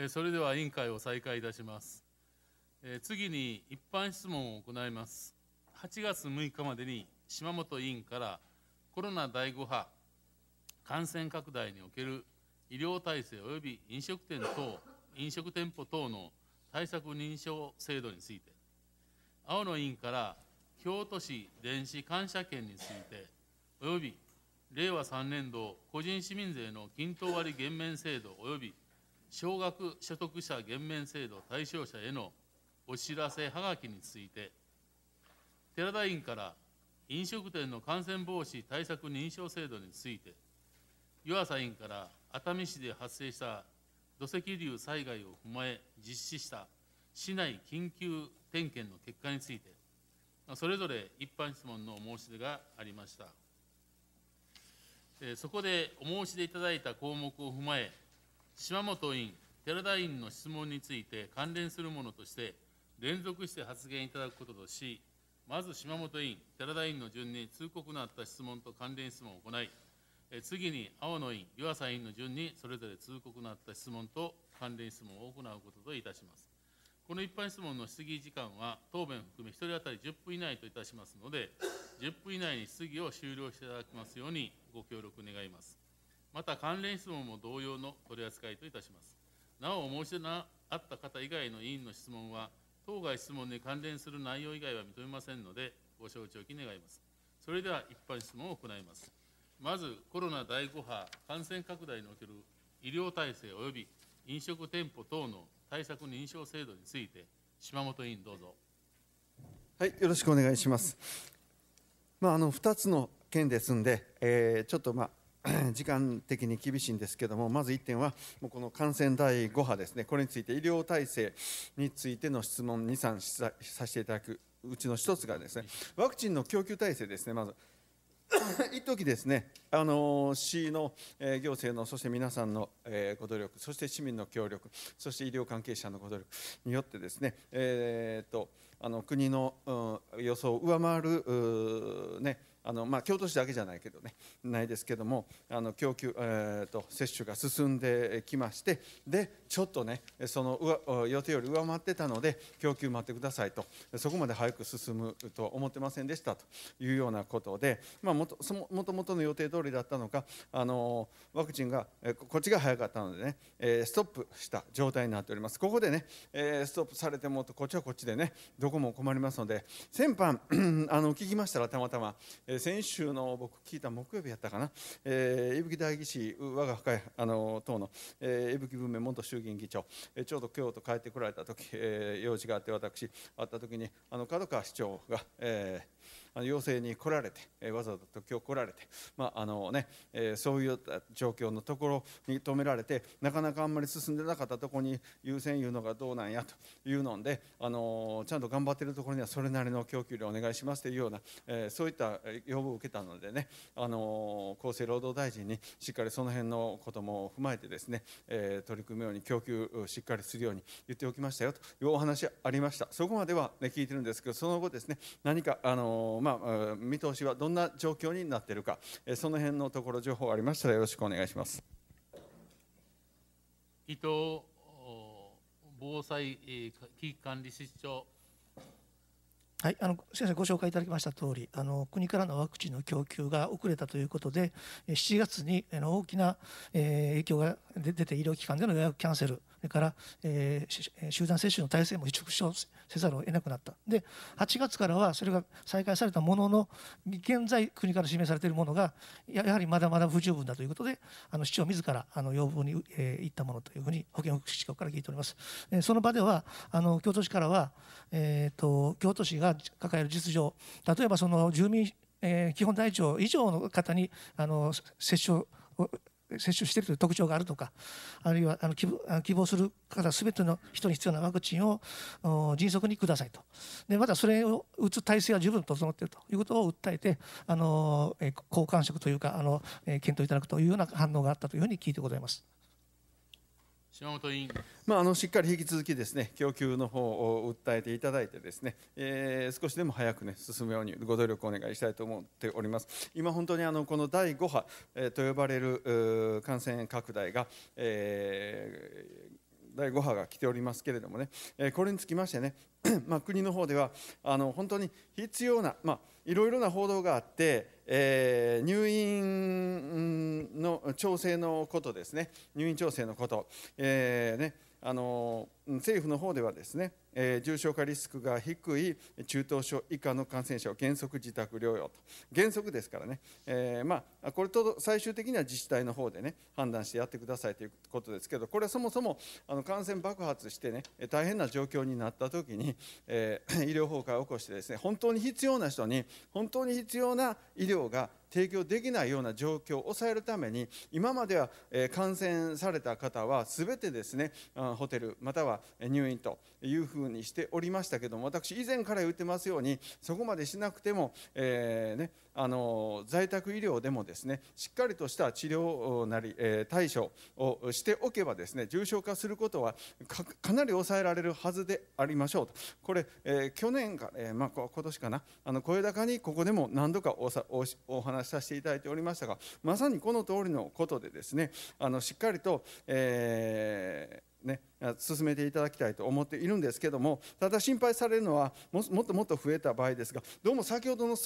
えそれでは委員会を再開いたします。え次に一般質問を行います。8月6日までに島本委員からコロナ第5波感染拡大における医療体制及び飲食店等、飲食店舗等の対策認証制度について、青野委員から京都市電子感謝券について、及び令和3年度個人市民税の均等割減免制度及び少額所得者減免制度対象者へのお知らせはがきについて、寺田委員から飲食店の感染防止対策認証制度について、湯浅委員から熱海市で発生した土石流災害を踏まえ実施した市内緊急点検の結果について、それぞれ一般質問の申し出がありました。そこでお申し出いただいた項目を踏まえ、島本委員、寺田委員の質問について関連するものとして、連続して発言いただくこととし、まず島本委員、寺田委員の順に通告のあった質問と関連質問を行い、次に青野委員、湯浅委員の順にそれぞれ通告のあった質問と関連質問を行うことといたします。この一般質問の質疑時間は、答弁含め1人当たり10分以内といたしますので、10分以内に質疑を終了していただきますようにご協力願います。また関連質問も同様の取り扱いといたします。なお、申し出のあった方以外の委員の質問は、当該質問に関連する内容以外は認めませんので、ご承知おき願います。それでは一般質問を行います。まず、コロナ第5波感染拡大における医療体制及び飲食店舗等の対策認証制度について、島本委員どうぞ。はい、よろしくお願いします。まあ、あの2つの件ですんで、えー、ちょっと、まあ、時間的に厳しいんですけどもまず1点はもうこの感染第5波ですねこれについて医療体制についての質問23させていただくうちの1つがですねワクチンの供給体制ですねまず 一時ですね、あの市の、え行政の、そして皆さんの、えご努力、そして市民の協力、そして医療関係者のご努力によってですね、えーと、あの国の、予想を上回る、ね、あの、まあ、京都市だけじゃないけどねないですけどもあの供給、えーと、接種が進んできましてでちょっとねその予定より上回ってたので供給待ってくださいとそこまで早く進むと思ってませんでしたというようなことで、まあ、もともともとの予定通りだったのかあのワクチンがこっちが早かったのでね、えストップした状態になっております。ここでね、えストップされてもこっちはこっちでねどこも困りますので先般 あの聞きましたらたまたま、先週の僕聞いた木曜日やったかな、えー、伊吹代議士我が会あの党の、えー、伊吹文明元衆議院議長、えー、ちょうど京都帰ってこられた時、えー、用事があって私会った時にあの角川市長が、えー要請に来られて、わざわざ時を来られて、まあのねえそういう状況のところに止められてなかなかあんまり進んでなかったとこに優先言うのがどうなんやというので、あのちゃんと頑張っているところにはそれなりの供給量お願いしますというような、えそういった要望を受けたのでね、あの厚生労働大臣にしっかりその辺のことも踏まえてですね、え取り組むように供給しっかりするように言っておきましたよというお話ありましたそこまでは、ね、聞いてるんですけどその後ですね何か、あのあ、見通しはどんな状況になっているかその辺のところ情報ありましたらよろしくお願いします伊藤防災危機管理室長はい、あの先生ご紹介いただきました通り、あの国からのワクチンの供給が遅れたということで、7月に大きな、え影響が出て医療機関での予約キャンセル、それから、えー、集団接種の体制も縮小せざるを得なくなった。で、8月からはそれが再開されたものの、現在国から示されているものがやはりまだまだ不十分だということで、あの市長自らあの要望に、えー、行ったものというふうに保健福祉局から聞いております。えー、その場ではあの京都市からは、えっ、ー、と京都市がが抱える実情例えばその住民、えー、基本台帳以上の方にあの接種を接種しているという特徴があるとかあるいはあの希望する方すべての人に必要なワクチンを迅速にくださいとでまたそれを打つ体制は十分整っているということを訴えてあの好感触というかあの検討いただくというような反応があったというふうに聞いてございます。島本委員、まあ、あのしっかり引き続きですね供給の方を訴えていただいてですね、えー、少しでも早くね進むようにご努力をお願いしたいと思っております今本当にあのこの第5波、えー、と呼ばれる感染拡大が、えー第5波が来ておりますけれどもね、えこれにつきましてね、まあ、国の方ではあの本当に必要な、まあ、いろいろな報道があって、えー、入院の調整のことですね、入院調整のこと、えーねあの政府の方ではですね、え重症化リスクが低い中等症以下の感染者を原則自宅療養と、原則ですからね、えー、まあ、これと最終的には自治体の方でね、判断してやってくださいということですけど、これはそもそもあの感染爆発してね、大変な状況になったときに、えー、医療崩壊を起こしてですね、本当に必要な人に、本当に必要な医療が提供できないような状況を抑えるために今までは感染された方は全てですねホテルまたは入院というふふうにしておりましたけども私以前から言ってますようにそこまでしなくても、えー、ね、あの在宅医療でもですねしっかりとした治療なり、えー、対処をしておけばですね重症化することはかなり抑えられるはずでありましょうとこれ、えー、去年か、えまあ、今年かなあの声高にここでも何度かおさお話しさせていただいておりましたがまさにこの通りのことでですねあのしっかりと、えーね、進めていただきたいと思っているんですけどもただ心配されるのはもっともっと増えた場合ですがどうも先ほどの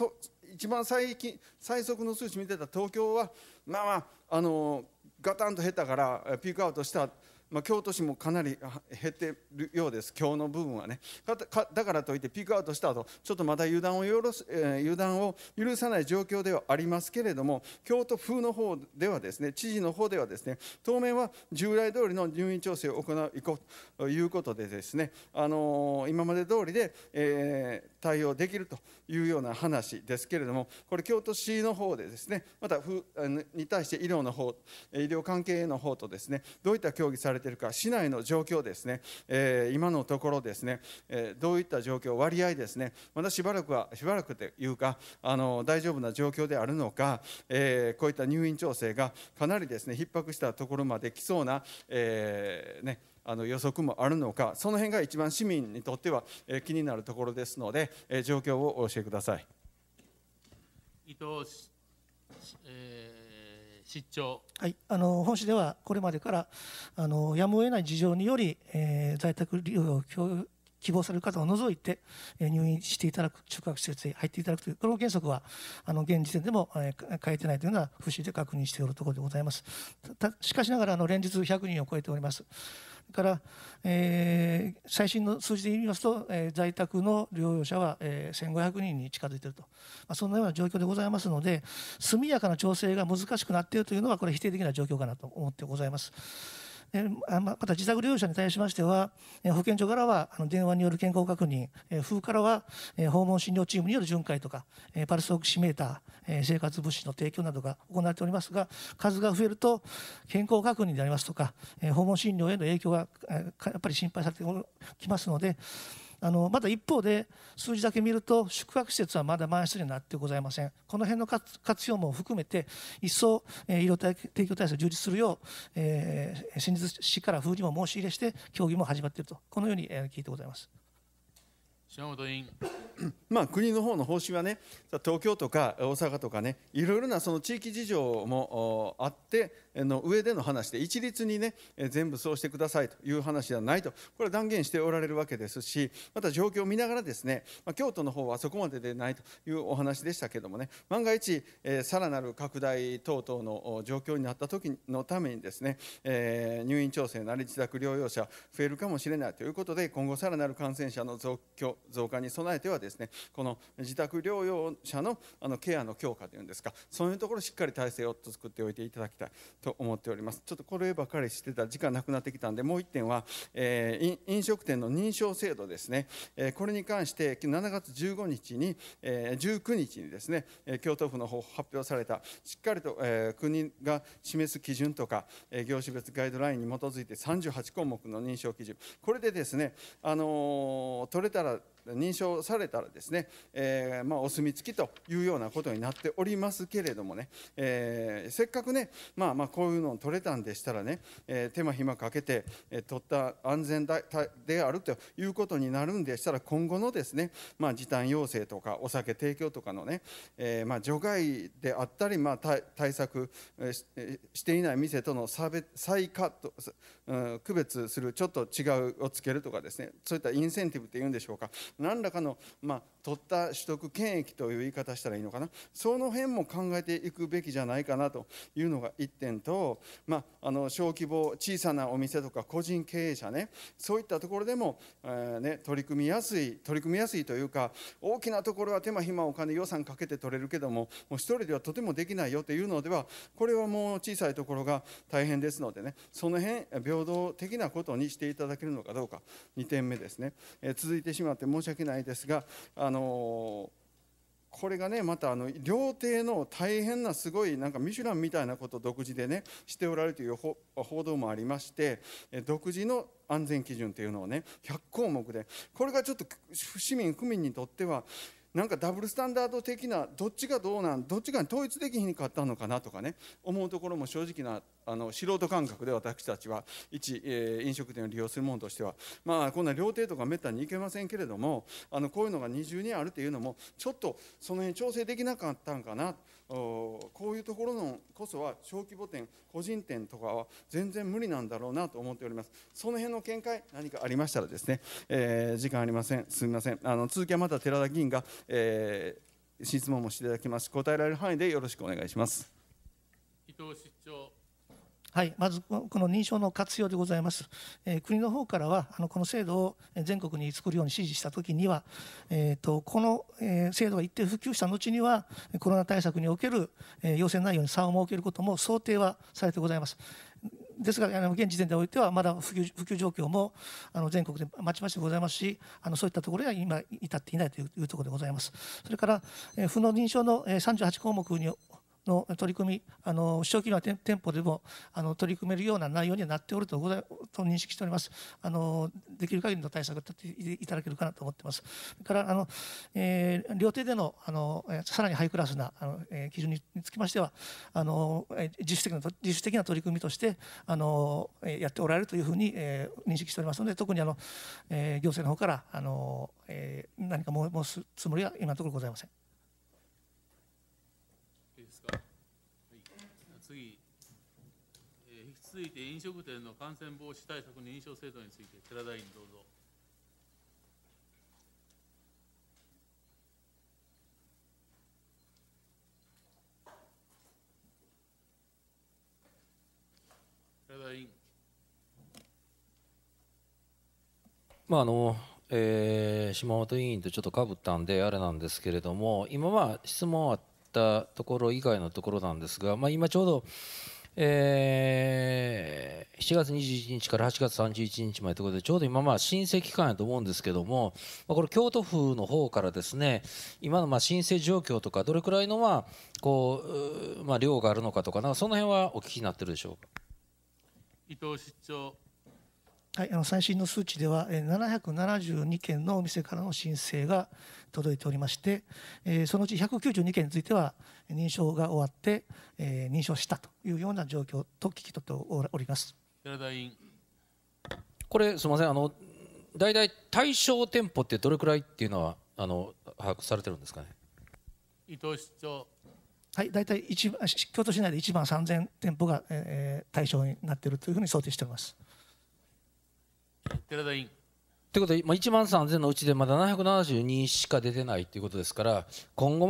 一番最近最速の数値見てた東京はまあまああのガタンと減ったからピークアウトしたまあ、京都市もかなり減っているようです、今日の部分はね。だからといって、ピークアウトした後ちょっとまだ油断をよろす、えー、油断を許さない状況ではありますけれども、京都府の方ではですね、知事の方ではですね、当面は従来通りの入院調整を行うということでですね、あのー、今まで通りで、えー対応できるというような話ですけれどもこれ京都市の方でですねまたに対して医療の方医療関係の方とですねどういった協議されているか市内の状況ですね、えー、今のところですね、えー、どういった状況割合ですねまだしばらくはしばらくというかあの大丈夫な状況であるのか、えー、こういった入院調整がかなりですね逼迫したところまで来そうな、えーね、あの予測もあるのかその辺が一番市民にとっては気になるところですので状況をお教えください伊藤、えー、市長、はい、あの本市ではこれまでからあのやむを得ない事情により、えー、在宅利用を希望される方を除いて入院していただく、宿泊施設に入っていただくという、この原則は、あの、現時点でも変えてないというのは、不思議で確認しておるところでございます。しかしながら、あの、連日100人を超えております。から、えー、最新の数字で言いますと、えー、在宅の療養者は、えー、1500人に近づいていると、まあ、そんなような状況でございますので速やかな調整が難しくなっているというのはこれ否定的な状況かなと思ってございます。また自宅療養者に対しましては、保健所からは電話による健康確認、府からは訪問診療チームによる巡回とか、パルスオキシメーター、生活物資の提供などが行われておりますが、数が増えると、健康確認でありますとか、訪問診療への影響がやっぱり心配されてきますので、あのまだ一方で数字だけ見ると宿泊施設はまだ満室になってございませんこの辺の活用も含めて一層、えー、医療提供体制を充実するよう、えー、先日市から風にも申し入れして協議も始まっているとこのように、えー、聞いてございます。島本委員まあ、国の方の方針はね、東京とか大阪とかね、いろいろなその地域事情もあって、の上での話で一律にね全部そうしてくださいという話ではないとこれは断言しておられるわけですしまた状況を見ながらですね、京都の方はそこまででないというお話でしたけどもね万が一さらなる拡大等々の状況になった時のためにですね、入院調整なり自宅療養者増えるかもしれないということで今後さらなる感染者の増加に備えてはですねこの自宅療養者のあのケアの強化というんですかそういうところをしっかり体制を作っておいていただきたいと思っておりますちょっとこればかりしてた時間なくなってきたんでもう1点は、えー、飲食店の認証制度ですね、えー、これに関して7月15日に、えー、19日にですね京都府の方発表されたしっかりと、えー、国が示す基準とか、え業種別ガイドラインに基づいて38項目の認証基準これでですね、あの取れたら認証されたらですね、えー、まあ、お墨付きというようなことになっておりますけれどもね、えー、せっかくね、まあ、まあこういうのを取れたんでしたらね、えー、手間暇かけて、え取った安全だであるということになるんでしたら今後のですね、まあ、時短要請とかお酒提供とかのね、えまあ、除外であったり、まあ、対策していない店との差別再化とうん、区別するちょっと違うをつけるとかですねそういったインセンティブっていうんでしょうか何らかの、まあ、取った取得権益という言い方したらいいのかなその辺も考えていくべきじゃないかなというのが1点と、まあ、あの小規模小さなお店とか個人経営者ねそういったところでも、えー、ね、取り組みやすい取り組みやすいというか大きなところは手間暇お金予算かけて取れるけどももう1人ではとてもできないよというのではこれはもう小さいところが大変ですのでねその辺病平等的なことにしていただけるのかどうか2点目ですね、え続いてしまって申し訳ないですがあのこれがねまたあの料亭の大変なすごいなんかミシュランみたいなことを独自でねしておられるという報道もありまして独自の安全基準というのをね100項目でこれがちょっと市民区民にとってはなんかダブルスタンダード的などっちがどうなんどっちが統一できひんかったのかなとかね思うところも正直なあの素人感覚で私たちは一、えー、飲食店を利用するものとしてはまあこんな料亭とかめったに行けませんけれどもあのこういうのが二重にあるというのもちょっとその辺調整できなかったんかなこういうところのこそは小規模店個人店とかは全然無理なんだろうなと思っておりますその辺の見解何かありましたらですね、えー、時間ありませんすみませんあの続きはまた寺田議員が、えー、質問もしていただきます答えられる範囲でよろしくお願いします伊藤室長はい、まずこの認証の活用でございます。えー、国の方からはあのこの制度を全国に作るように指示したときには、えーと、この、えー、制度が一定普及した後にはコロナ対策における、えー、要請内容に差を設けることも想定はされてございます。ですが、現時点でおいては、まだ普及普及状況もあの全国でまちまちでございますし、あのそういったところは今、至っていないというところでございます。それから、えー、負の認証の38項目にの取り組み、あの小規模な店舗でもあの取り組めるような内容にはなっておるとござと認識しております。あのできる限りの対策を立てていただけるかなと思ってます。から、あのえー、料亭でのあのさらにハイクラスなあの、えー、基準につきましては、あの自主的な自主的な取り組みとしてあのやっておられるというふうに、えー、認識しておりますので、特にあの、えー、行政の方からあの、えー、何か申すつもりは今のところございません。いて飲食店の感染防止対策認証制度について、寺田委員、どうぞ。寺田委員。まああのえー、島本委員とちょっとかぶったんであれなんですけれども今は質問あったところ以外のところなんですが、まあ、今ちょうどえー、7月21日から8月31日までということで、ちょうど今、まあ、申請期間やと思うんですけども、まあ、これ、京都府の方からですね、今のまあ申請状況とか、どれくらいの、まあ、こう、まあ、量があるのかとか、なんかその辺はお聞きになってるでしょうか。伊藤室長。はい、あの最新の数値では、772件のお店からの申請が届いておりまして、そのうち192件については、認証が終わって、えー、認証したというような状況と聞き取っておりますこれ、すみません、あの大体対象店舗ってどれくらいっていうのはあの把握されてるんですかね伊藤市長。はい、大体一京都市内で1万3000店舗が、えー、対象になっているというふうに想定しております。寺田委員ということで、まあ、1万3000のうちでまだ772しか出てないということですから今後、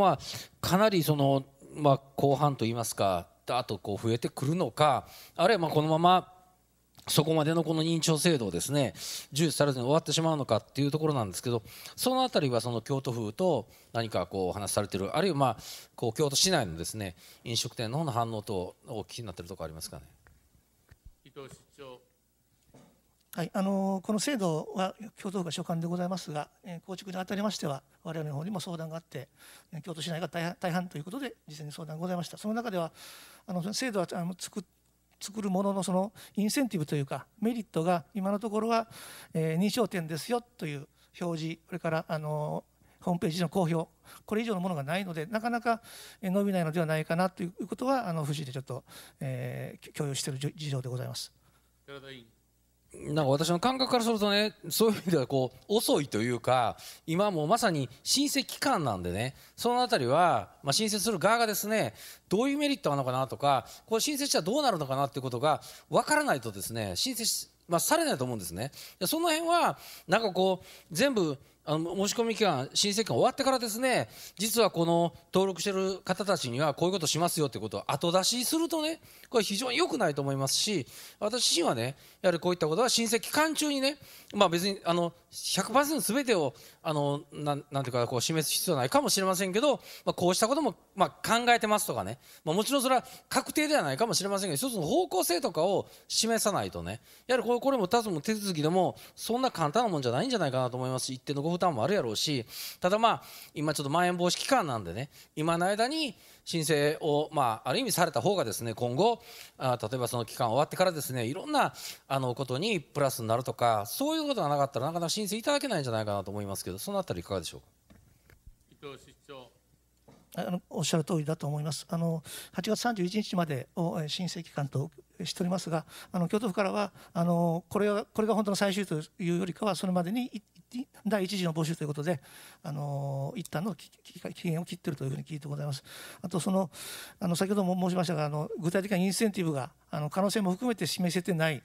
かなりその、まあ、後半といいますかだーとこう増えてくるのかあるいはまあこのままそこまでのこの認証制度をですね重視されずに終わってしまうのかっていうところなんですけどその辺りはその京都府と何かこうお話しされているあるいはまあこう京都市内のですね飲食店の方の反応と聞きになっているところありますかね。伊藤市はい、あのこの制度は京都府が所管でございますが、えー、構築にあたりましては我々の方にも相談があって、京都市内が大半ということで事前に相談ございましたその中ではあの制度はあの作作るもののそのインセンティブというかメリットが今のところは、えー、認証店ですよという表示それからあのホームページの公表これ以上のものがないのでなかなか伸びないのではないかなということはあの府市でちょっと、えー、共有している事情でございます。寺田委員なんか私の感覚からするとねそういう意味ではこう遅いというか今もまさに申請期間なんでねその辺りは、まあ、申請する側がですねどういうメリットなのかなとかこれ申請したらどうなるのかなっていうことが分からないとですね申請まあ、されないと思うんですね。その辺はなんかこう全部あの申し込み期間、申請期間終わってからですね、実はこの登録してる方たちにはこういうことしますよってことを後出しするとね、これ非常に良くないと思いますし、私自身はね、やはりこういったことは申請期間中にね、まあ別にあの100%べてをあのななんていうかこう示す必要はないかもしれませんけど、まあ、こうしたことも、まあ、考えてますとかね、まあ、もちろんそれは確定ではないかもしれませんけど一つの方向性とかを示さないとねやはりこれもたつも手続きでもそんな簡単なもんじゃないんじゃないかなと思いますし一定のご負担もあるやろうしただまあ今ちょっとまん延防止期間なんでね今の間に申請を、まあ、ある意味された方がですね今後あ例えばその期間終わってからですねいろんなあのことにプラスになるとかそういうことがなかったらなかなか申請いただけないんじゃないかなと思いますけどそのあたりいかがでしょうか。伊藤市長あのおっしゃる通りだと思います。あの8月31日までを申請期間としておりますがあの京都府からはあのこれがこれが本当の最終というよりかはそれまでに第1次の募集ということであの一旦の期限を切っているというふうに聞いてございます。あとそのあの先ほども申しましたがあの具体的なインセンティブがあの可能性も含めて示せてない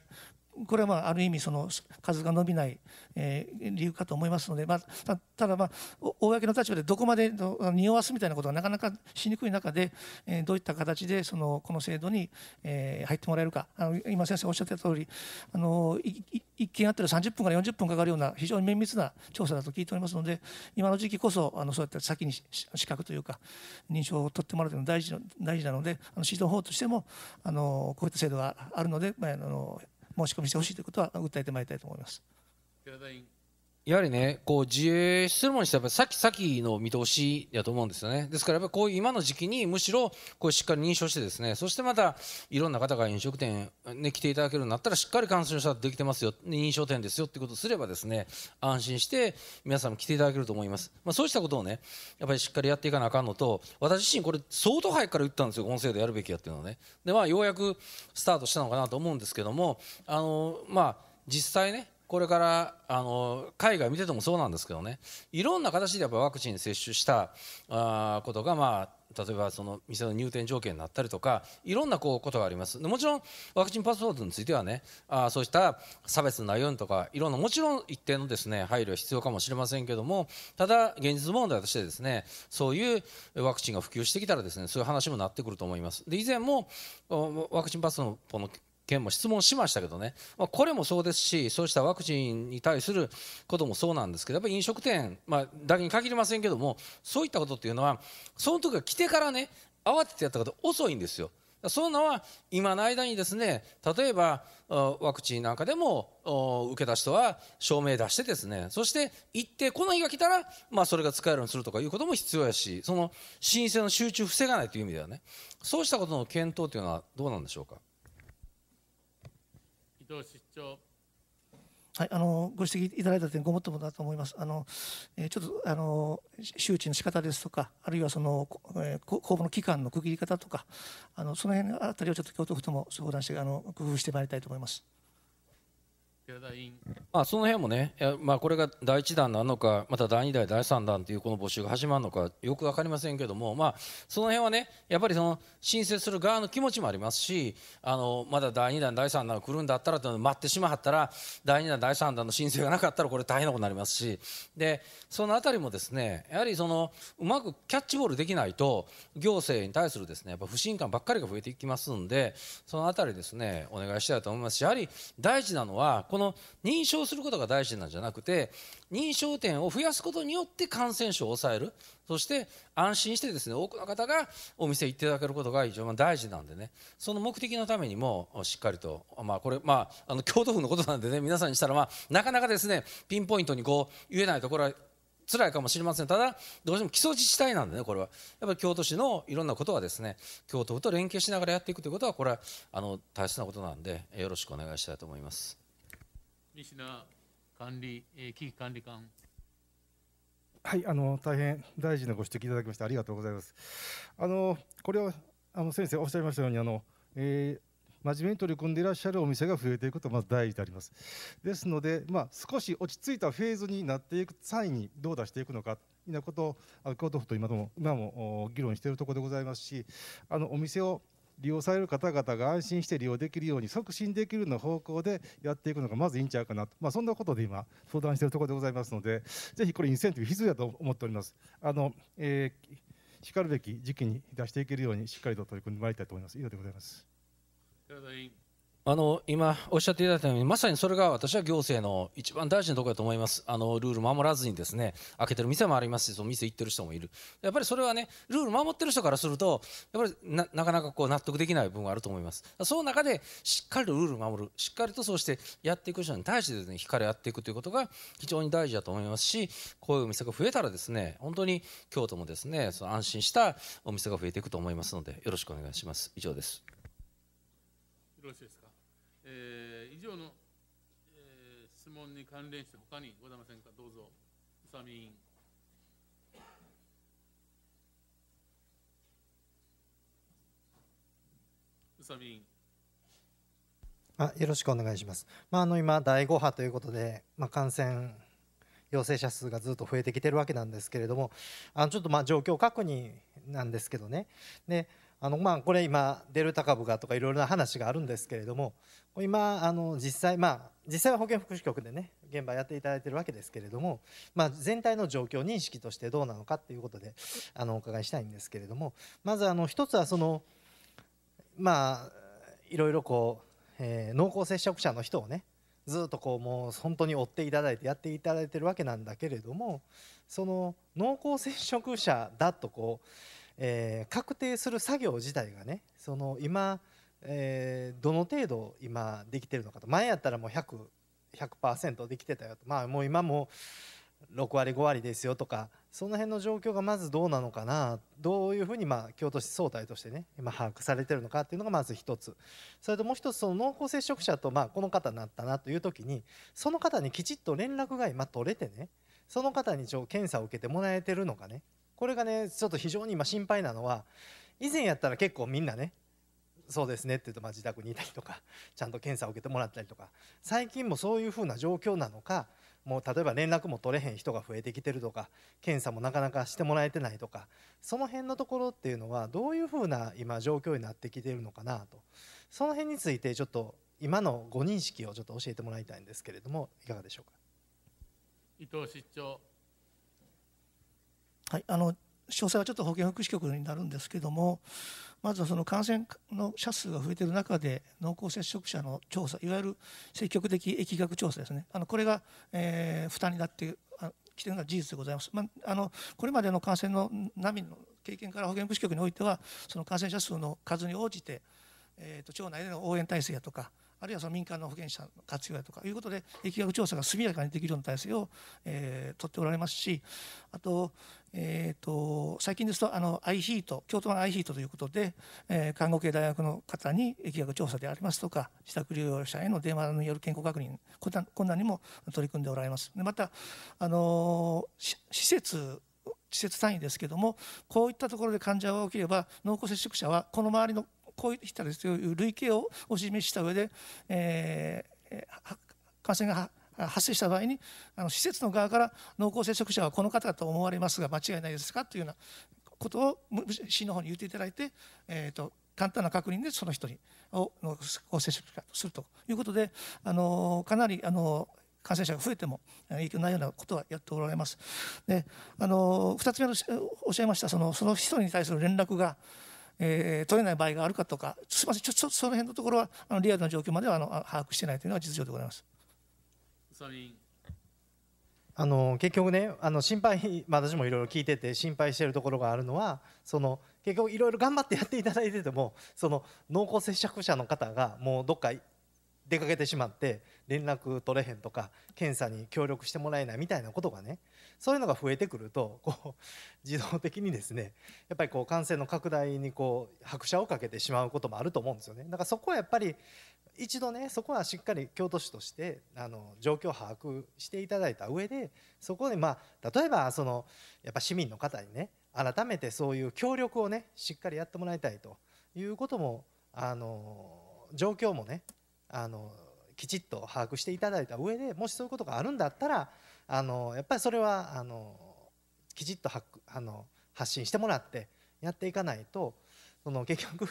これはまあある意味その数が伸びない、え理由かと思いますので、まあ、ただ、まあ、公の立場でどこまで匂わすみたいなことがなかなかしにくい中で、えどういった形でそのこの制度に、え入ってもらえるかあの今先生おっしゃってた通りあの一件あったら30分から40分かかるような非常に綿密な調査だと聞いておりますので今の時期こそあのそうやって先に資格というか認証を取ってもらうというのは大事大事なのであの指導法としてもあのこういった制度があるので、まあ、あの申し込みしてほしいということは訴えてまいりたいと思います。やはりね、こう自衛するもにしては、さっきさっきの見通しやと思うんですよね。ですから、やっぱりこういう今の時期に、むしろこうしっかり認証して、ですねそしてまたいろんな方が飲食店に来ていただけるようになったら、しっかり感染者できてますよ、認証店ですよってことをすれば、ですね安心して皆さんも来ていただけると思います。まあ、そうしたことをね、やっぱりしっかりやっていかなあかんのと、私自身、これ、相当早くから言ったんですよ、音声でやるべきやっていうのはね。で、まあ、ようやくスタートしたのかなと思うんですけども、あのまあ、実際ね、これからあの海外見ててもそうなんですけどねいろんな形でやっぱワクチン接種したあことが、まあ、例えばその店の入店条件になったりとかいろんなこうことがありますもちろんワクチンパスポートについてはねあそうした差別のないよとかいろんなもちろん一定のですね配慮は必要かもしれませんけどもただ現実問題としてですねそういうワクチンが普及してきたらですねそういう話もなってくると思います。で以前もワクチンパスポートの件も質問しましたけどね、まあ、これもそうですし、そうしたワクチンに対することもそうなんですけど、やっぱり飲食店、まあ、だけに限りませんけども、そういったことっていうのは、その時が来てからね、慌ててやった方、遅いんですよ。そういうのは今の間にですね例えばワクチンなんかでも受けた人は証明出してですねそして行ってこの日が来たら、まあ、それが使えるようにするとかいうことも必要やしその申請の集中を防がないという意味ではねそうしたことの検討というのはどうなんでしょうか。同室はい、あのご指摘いただいた点、ごもっともだと思います。あの、えちょっとあの周知の仕方ですとか、あるいはその、えー、公募の期間の区切り方とか、あのその辺あたりをちょっと京都府とも相談してあの工夫してまいりたいと思います。まあ、その辺もね、まあ、これが第1弾なのか、また第2弾、第3弾というこの募集が始まるのか、よく分かりませんけども、まあ、その辺はね、やっぱりその申請する側の気持ちもありますし、あのまだ第2弾、第3弾が来るんだったらと待ってしまったら、第2弾、第3弾の申請がなかったら、これ、大変なことになりますし、でそのあたりもですね、やはりそのうまくキャッチボールできないと、行政に対するですねやっぱ不信感ばっかりが増えていきますんで、そのあたりですね、お願いしたいと思いますし、やはり大事なのは、この認証することが大事なんじゃなくて認証店を増やすことによって感染症を抑えるそして安心してですね多くの方がお店行っていただけることが非常に大事なんでねその目的のためにもしっかりと、まあ、これ、まあ、あの京都府のことなんでね皆さんにしたら、まあ、なかなかですねピンポイントにこう言えないところは辛いかもしれませんただどうしても基礎自治体なんでねこれはやっぱり京都市のいろんなことはですね京都府と連携しながらやっていくということはこれはあの大切なことなんでよろしくお願いしたいと思います。西田管理、えー、危機管理官。はい、あの大変大臣のご指摘いただきましてありがとうございます。あのこれはあの先生おっしゃいましたようにあの、えー、真面目に取り組んでいらっしゃるお店が増えていくことまず大事であります。ですので、まあ、少し落ち着いたフェーズになっていく際にどう出していくのかいなことを京都府と今も今も議論しているところでございますしあのお店を利用される方々が安心して利用できるように促進できるの方向でやっていくのがまずいいんちゃうかなと、まあ、そんなことで今相談しているところでございますのでぜひこれインセンティブ必要だと思っております。あのえーしかるべき時期に出していけるようにしっかりと取り組んでまいりたいと思います。以上でございます。あの今おっしゃっていただいたようにまさにそれが私は行政の一番大事なところだと思いますあのルール守らずにですね開けてる店もありますしその店行ってる人もいるやっぱりそれはねルール守ってる人からするとやっぱりなかなかこう納得できない部分があると思いますその中でしっかりとルールを守るしっかりとそうしてやっていく人に対してですね光を合っていくということが非常に大事だと思いますしこういうお店が増えたらですね本当に京都もですねその安心したお店が増えていくと思いますのでよろしくお願いします以上ですよろしいですえー、以上の、えー、質問に関連して他にございませんかどうぞ宇佐美委員宇佐美委員あよろしくお願いします、まあ、あの今第5波ということで、まあ、感染陽性者数がずっと増えてきてるわけなんですけれどもあのちょっとまあ状況確認なんですけどねであのまあこれ今デルタ株がとかいろいろな話があるんですけれども今あの実際まあ実際は保健福祉局でね現場やっていただいてるわけですけれども、まあ、全体の状況認識としてどうなのかっていうことであのお伺いしたいんですけれどもまずあの一つはそのまあいろいろこう、えー、濃厚接触者の人をねずっとこうもう本当に追っていただいてやっていただいてるわけなんだけれどもその濃厚接触者だとこう、えー、確定する作業自体がねその今えー、どの程度今できてるのかと前やったらもう 100%, 100できてたよとまあもう今も6割5割ですよとかその辺の状況がまずどうなのかなどういうふうにまあ京都市総体としてね今把握されてるのかっていうのがまず一つそれともう一つその濃厚接触者とまあこの方になったなという時にその方にきちっと連絡が今取れてねその方に一応検査を受けてもらえてるのかねこれがねちょっと非常に今心配なのは以前やったら結構みんなねそうですねって言うとまあ自宅にいたりとかちゃんと検査を受けてもらったりとか最近もそういうふうな状況なのかもう例えば連絡も取れへん人が増えてきてるとか検査もなかなかしてもらえてないとかその辺のところっていうのはどういうふうな今状況になってきているのかなとその辺についてちょっと今のご認識をちょっと教えてもらいたいんですけれどもいかがでしょうか伊藤室長はいあの詳細はちょっと保健福祉局になるんですけどもまずはその感染の者数が増えている中で濃厚接触者の調査いわゆる積極的疫学調査ですねあのこれが、えー、負担になってきているのは事実でございます。まあのこれまでの感染の波の経験から保健福祉局においてはその感染者数の数に応じて、えーと町内での応援体制やとかあるいはその民間の保険者の活用やとかいうことで疫学調査が速やかにできるような体制を、えー、取っておられますしあと,、えーと、最近ですとあのアイヒート京都版 i ヒートということで、えー、看護系大学の方に疫学調査でありますとか自宅療養者への電話による健康確認こんなこにも取り組んでおられます。でまたあの施設施設単位ですけどもこういったところで患者が起きれば濃厚接触者はこの周りのこういったですよ類型をお示しした上で、えー、感染が発生した場合にあの施設の側から濃厚接触者はこの方だと思われますが間違いないですかというようなことを市の方に言っていただいて、えーと、簡単な確認でその人に濃厚接触者とするということであのかなりあの感染者が増えても影響ないようなことはやっておられます。であの2つ目のおっしゃいましたそのその人に対する連絡がえー、取れない場合があるかとかすみませんちょっとその辺のところはあのリアルな状況まではあの把握してないというのは実情でございます。あの結局ねあの心配、私もいろいろ聞いてて心配しているところがあるのはその結局いろいろ頑張ってやっていただいててもその濃厚接触者の方がもうどっか出かけてしまって連絡取れへんとか検査に協力してもらえないみたいなことがねそういうのが増えてくるとこう 自動的にですねやっぱりこう感染の拡大にこう拍車をかけてしまうこともあると思うんですよねだからそこはやっぱり一度ねそこはしっかり京都市としてあの状況を把握していただいた上でそこでまあ例えばそのやっぱ市民の方にね改めてそういう協力をねしっかりやってもらいたいということもあの状況もねあのきちっと把握していただいた上でもしそういうことがあるんだったらあのやっぱりそれはあのきちっとあの発信してもらってやっていかないとその結局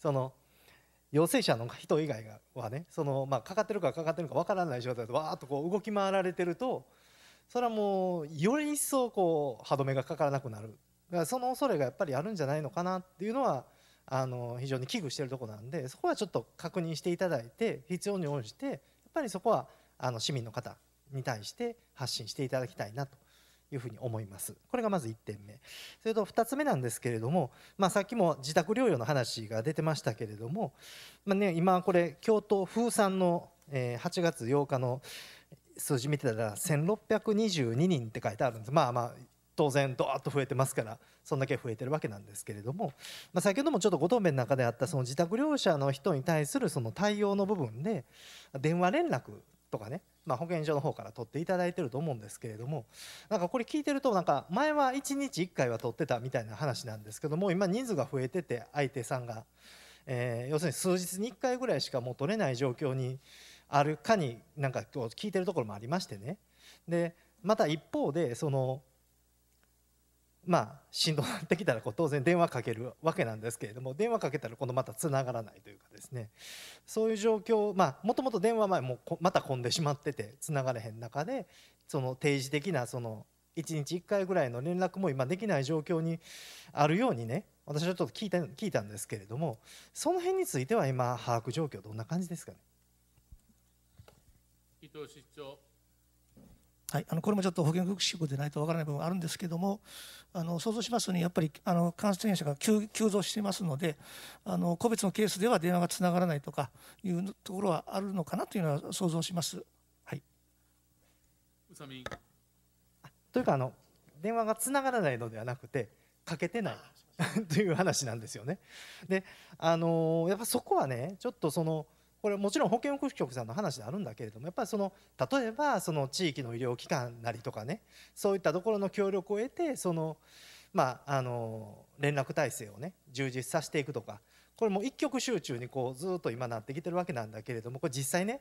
その陽性者の人以外はねその、まあ、かかってるかかかってるかわからない状態でわーっとこう動き回られてるとそれはもうより一層こう歯止めがかからなくなるだその恐れがやっぱりあるんじゃないのかなっていうのはあの非常に危惧してるとこなんでそこはちょっと確認していただいて必要に応じてやっぱりそこはあの市民の方に対して発信していただきたいなというふうに思いますこれがまず1点目それと2つ目なんですけれども、まあ、さっきも自宅療養の話が出てましたけれども、まあね、今これ京都封産の8月8日の数字見てたら1622人って書いてあるんですまあまあ当然ドーッと増えてますからそんだけ増えてるわけなんですけれども、まあ、先ほどもちょっとご答弁の中であったその自宅療養者の人に対するその対応の部分で電話連絡とかねま保健所の方から取っていただいてると思うんですけれどもなんかこれ聞いてるとなんか前は1日1回は取ってたみたいな話なんですけども今人数が増えてて相手さんが、え要するに数日に1回ぐらいしかもう取れない状況にあるかになんか聞いてるところもありましてねでまた一方でそのまあしんどなってきたらこう当然電話かけるわけなんですけれども電話かけたら今度またつながらないというかですねそういう状況まあもともと電話前もまた混んでしまっててつながれへん中でその定時的なその1日1回ぐらいの連絡も今できない状況にあるようにね私はちょっと聞いた聞いたんですけれどもその辺については今把握状況どんな感じですかね伊藤室長はい、あのこれもちょっと保健福祉局でないとわからない部分あるんですけどもあの想像しますにやっぱりあの感染者が急増していますのであの個別のケースでは電話がつながらないとかいうところはあるのかなというのは想像します。はい、というかあの電話がつながらないのではなくてかけてない という話なんですよね。であのやっぱそこはねちょっとそのこれもちろん保健福祉局さんの話であるんだけれどもやっぱりその例えばその地域の医療機関なりとかねそういったところの協力を得てその、まあ、あの連絡体制をね充実させていくとかこれも一極集中にこうずっと今なってきてるわけなんだけれどもこれ実際ね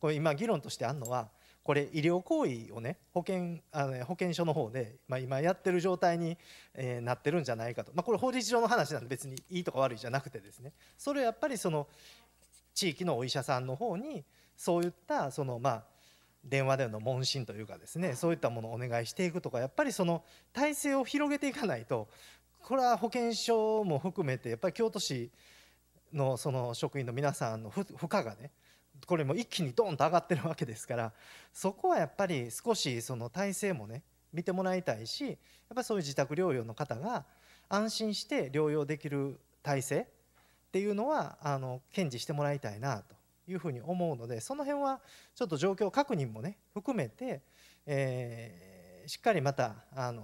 これ今議論としてあるのはこれ医療行為をね保険あの保険所の方で、まあ、今やってる状態に、えなってるんじゃないかと、まあ、これ法律上の話なんで別にいいとか悪いじゃなくてですねそれやっぱりその地域のお医者さんの方にそういったそのまあ電話での問診というかですねそういったものをお願いしていくとかやっぱりその体制を広げていかないとこれは保健所も含めてやっぱり京都市のその職員の皆さんの負荷がねこれも一気にドンと上がってるわけですからそこはやっぱり少しその体制もね見てもらいたいしやっぱそういう自宅療養の方が安心して療養できる体制っていうのはあの堅持してもらいたいなというふうに思うのでその辺はちょっと状況確認もね含めて、えー、しっかりまたあの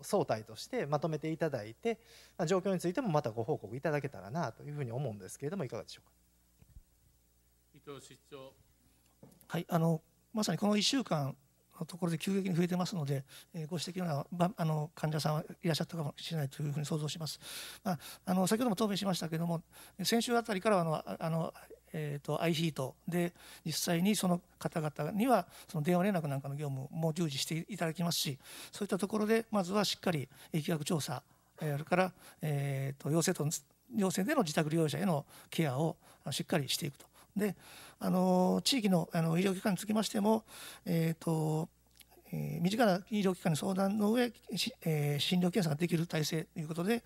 総体としてまとめていただいて状況についてもまたご報告いただけたらなというふうに思うんですけれどもいかがでしょうか。伊藤室長はいあのまさにこの1週間ところで急激に増えてますので、えー、ご指摘のようなあの患者さんはいらっしゃったかもしれないというふうに想像します。まあ、あの先ほども答弁しましたけれども先週あたりからはあのあのえーと、アイヒートで実際にその方々にはその電話連絡なんかの業務も従事していただきますしそういったところでまずはしっかり疫学調査えそれから、えーと、と陽性と陽性での自宅療養者へのケアをしっかりしていくとであの地域のあの医療機関につきましても、えーとえー、身近な医療機関に相談の上、えー、診療検査ができる体制ということで、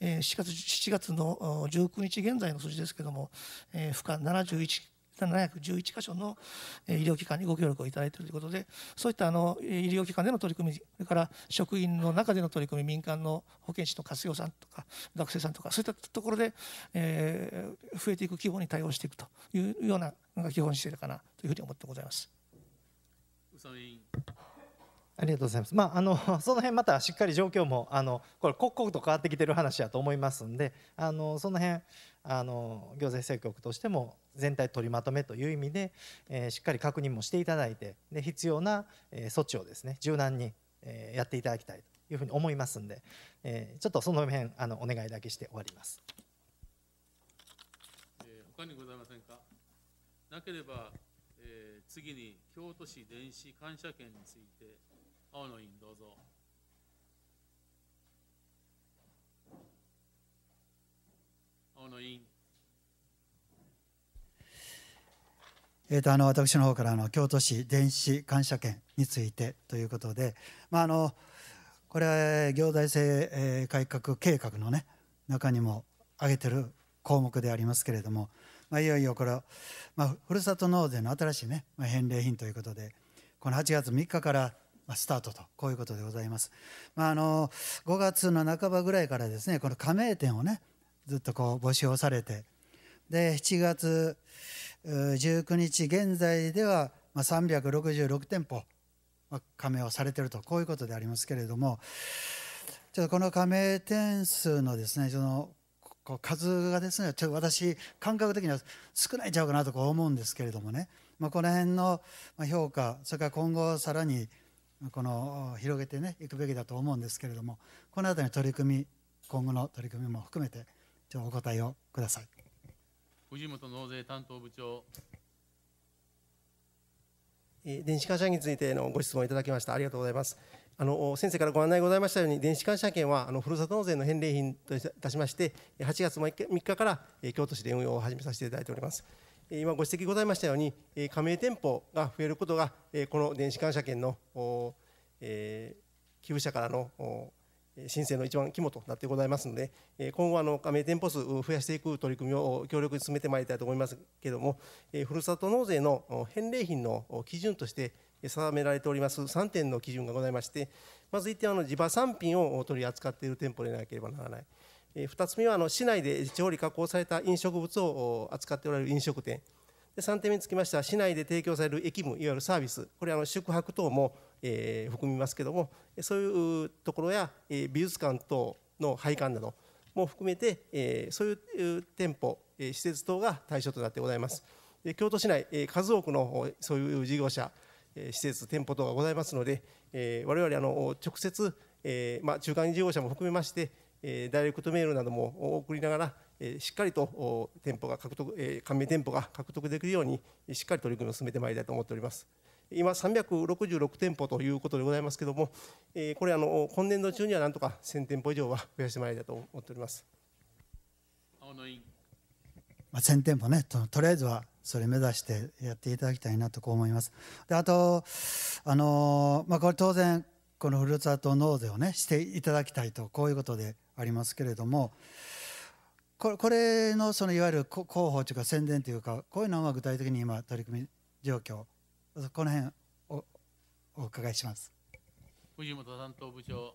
えー、7, 月7月の19日現在の数字ですけども、えー、負荷71 711箇所の医療機関にご協力をいただいているということで、そういったあの医療機関での取り組み、それから職員の中での取り組み、民間の保健師の活用さんとか、学生さんとか、そういったところで、えー、増えていく規模に対応していくというようなのが基本姿勢かなというふうに思ってございます。ありがとうございます。まあ、あの、その辺またしっかり状況も、あの、これ刻々と変わってきてる話やと思いますんで。あの、その辺、あの、行政政局としても、全体取りまとめという意味で、えしっかり確認もしていただいてで必要な、え措置をですね柔軟に、えやっていただきたいというふうに思いますんで、えちょっとその辺あのお願いだけして終わります。えー、他にございませんかなければ、えー、次に京都市電子感謝券について青野委員どうぞ。青野委員。えー、とあの私の方からの京都市電子感謝券についてということで、まあ、あのこれは行財政、改革計画のね中にも挙げてる項目でありますけれども、まあ、いよいよこれ、まあ、ふるさと納税の新しいね、まあ、返礼品ということでこの8月3日からスタートとこういうことでございます、まあ、あの5月の半ばぐらいからですねこの加盟店をねずっとこう募集をされてで7月19日現在では366店舗加盟をされているとこういうことでありますけれどもちょっとこの加盟店数のですねその数がですねちょっと私感覚的には少ないんちゃうかなと思うんですけれどもね、まあ、この辺の評価それから今後さらにこの広げてねいくべきだと思うんですけれどもこの辺りの取り組み今後の取り組みも含めてちょっとお答えをください。藤本納税担当部長。電子感謝についてのご質問いただきましたありがとうございます。あの先生からご案内ございましたように電子感謝券はあのふるさと納税の返礼品といたしまして8月3日から京都市で運用を始めさせていただいております。今ご指摘ございましたように加盟店舗が増えることがこの電子感謝券の寄付者からの申請の一番肝となってございますので、今後あの、加盟店舗数を増やしていく取り組みを強力に進めてまいりたいと思いますけれども、ふるさと納税の返礼品の基準として、定められております3点の基準がございまして、まず1点は地場産品を取り扱っている店舗でなければならない、2つ目は市内で調理加工された飲食物を扱っておられる飲食店。で3点目につきましては市内で提供される駅務いわゆるサービスこれあの宿泊等も、えー、含みますけどもそういうところや、えー、美術館等の配管なども含めて、えー、そういう店舗、えー、施設等が対象となってございます。で京都市内、えー、数多くのそういう事業者、えー、施設店舗等がございますので、えー、我々あの直接、えーまあ、中間事業者も含めまして、えー、ダイレクトメールなども送りながらしっかりと店舗が獲得、え加盟店舗が獲得できるようにしっかり取り組みを進めてまいりたいと思っております。今366店舗ということでございますけれども、えこれあの今年度中にはなんとか1000店舗以上は増やしてまいりたいと思っております。青野委員。まあ1000店舗ねととりあえずはそれ目指してやっていただきたいなとこう思います。であとあのまあこれ当然このツアーと納税をねしていただきたいとこういうことでありますけれども。これこれのそのいわゆる広報というか宣伝というかこういうのは具体的に今取り組み状況この辺おお伺いします藤本担当部長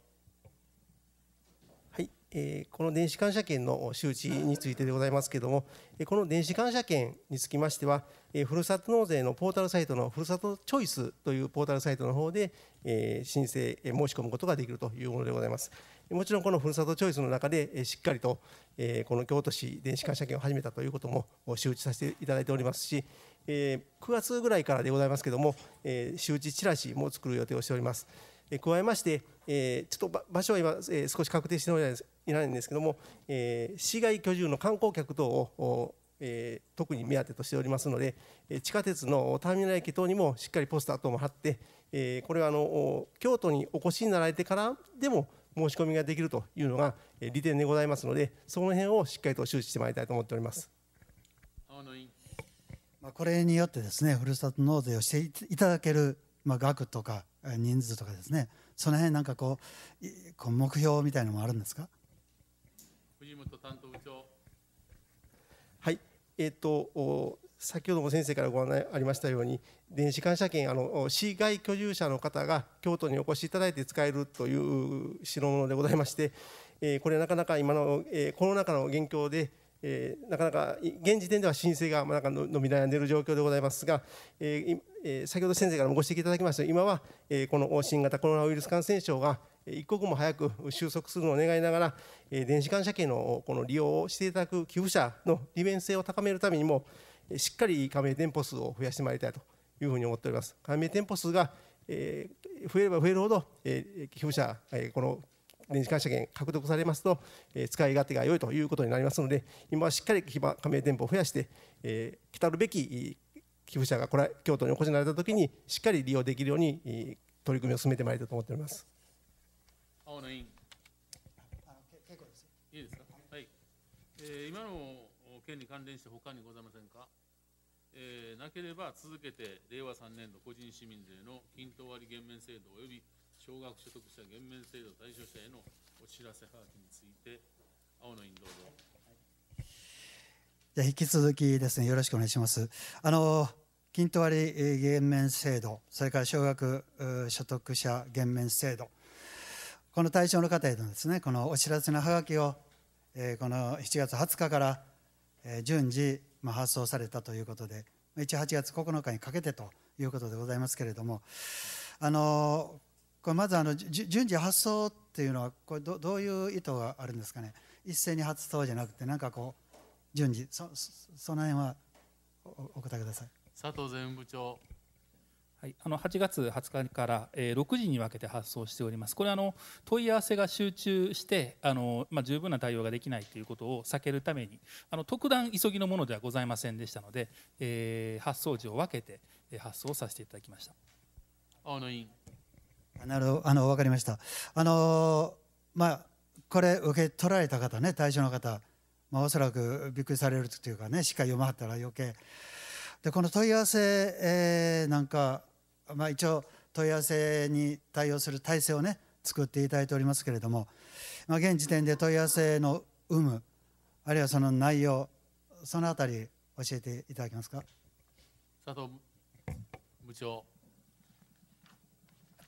はい、えー、この電子感謝券の周知についてでございますけれども、えこの電子感謝券につきましては、えふるさと納税のポータルサイトのふるさとチョイスというポータルサイトの方で、え申請、え申し込むことができるというものでございます。もちろんこのふるさとチョイスの中でしっかりとこの京都市電子感謝券を始めたということも周知させていただいておりますし9月ぐらいからでございますけども周知チラシも作る予定をしております。加えまして、えちょっと場所は今、え少し確定していないんですけども、え市外居住の観光客等を、え特に目当てとしておりますので、え地下鉄のターミナル駅等にもしっかりポスター等も貼って、えこれはあの京都にお越しになられてからでも申し込みができるというのが利点でございますので、その辺をしっかりと周知してまいりたいと思っております。まあ、これによってですね、ふるさと納税をしていただける、まあ、額とか人数とかですね、その辺なんかこう、こう目標みたいのもあるんですか藤本担当部長。はい、えっ、と、先ほども先生からご案内ありましたように電子感謝券あの市外居住者の方が京都にお越しいただいて使えるという代物でございまして、えー、これなかなか今の、えー、コロナ禍の現況で、えー、なかなか現時点では申請が、まなんか伸び悩んでいる状況でございますが、えー、先ほど先生からもご指摘いただきました今は、えー、この新型コロナウイルス感染症が一刻も早く収束するのを願いながら、え電子感謝券のこの利用をしていただく寄付者の利便性を高めるためにも、しっかり加盟店舗数を増やしてまいりたいというふうに思っております。加盟店舗数がえ増えれば増えるほど、えー、寄付者、えこの電子感謝券獲得されますと、え使い勝手が良いということになりますので、今はしっかり加盟店舗を増やして、え来たるべき寄付者がこれ京都にお越しになれたときに、しっかり利用できるように、取り組みを進めてまいりたいと思っております。青の委員。いいですか。はい。えー、今の件に関連して他にございませんか。えー、なければ続けて令和3年度個人市民税の均等割減免制度及び少額所得者減免制度対象者へのお知らせはがきについて青の委員どうぞ。じゃ引き続きですねよろしくお願いします。あの均等割減免制度それから少額所得者減免制度この対象の方へのですねこのお知らせのはがきを、えー、この7月20日から順次発送されたということで18月9日にかけてということでございますけれどもあのこれまずあの順次発送っていうのはこれどどういう意図があるんですかね一斉に発送じゃなくてなんかこう順次そその辺はおお答えください。佐藤前部長はい、あの8月20日から、えー、6時に分けて発送しております、これはあの問い合わせが集中してあの、まあ、十分な対応ができないということを避けるためにあの特段急ぎのものではございませんでしたので、えー、発送時を分けて、えー、発送させていただきました青野委員。なるほどあの分かりました。あのまあ、これ受け取られた方ね対象の方、まあ、おそらくびっくりされるというかねしっかり読まはったら余計でこの問い合わせ、えー、なんかまあ、一応問い合わせに対応する体制をね作っていただいておりますけれども、まあ、現時点で問い合わせの有無あるいはその内容そのあたり教えていただけますか佐藤部長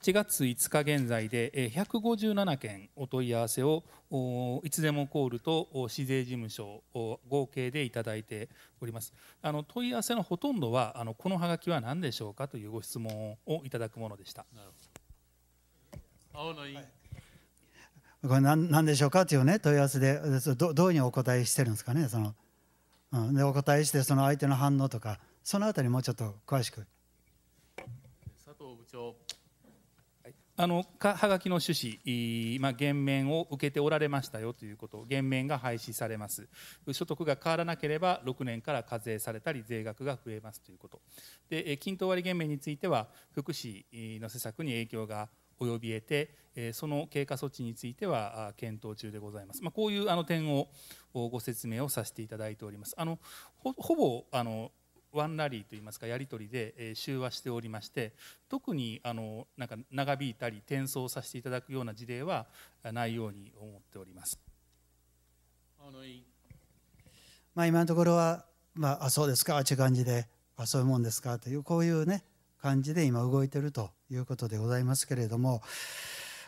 7月5日現在で157件お問い合わせをいつでもコールと市税事務所合計でいただいておりますあの問い合わせのほとんどはあのこのはがきは何でしょうかというご質問をいただくものでした青の委員、はい、これ何何でしょうかという、ね、問い合わせでどどういうふうにお答えしてるんですかねその、うん、でお答えしてその相手の反応とかそのあたりもうちょっと詳しく佐藤部長あのはがきの趣旨、まあ、減免を受けておられましたよということ、減免が廃止されます、所得が変わらなければ6年から課税されたり、税額が増えますということ、で均等割減免については、福祉の施策に影響が及び得て、その経過措置については検討中でございます、まあ、こういうあの点をご説明をさせていただいております。あのほぼあのワンラリーといいますかやり取りで、え話しておりまして特にあのなんか長引いたり転送させていただくような事例はないように思っております。あのまあ、今のところは、まあ、あそうですかあっちう感じであそういうもんですかというこういうね感じで今動いてるということでございますけれども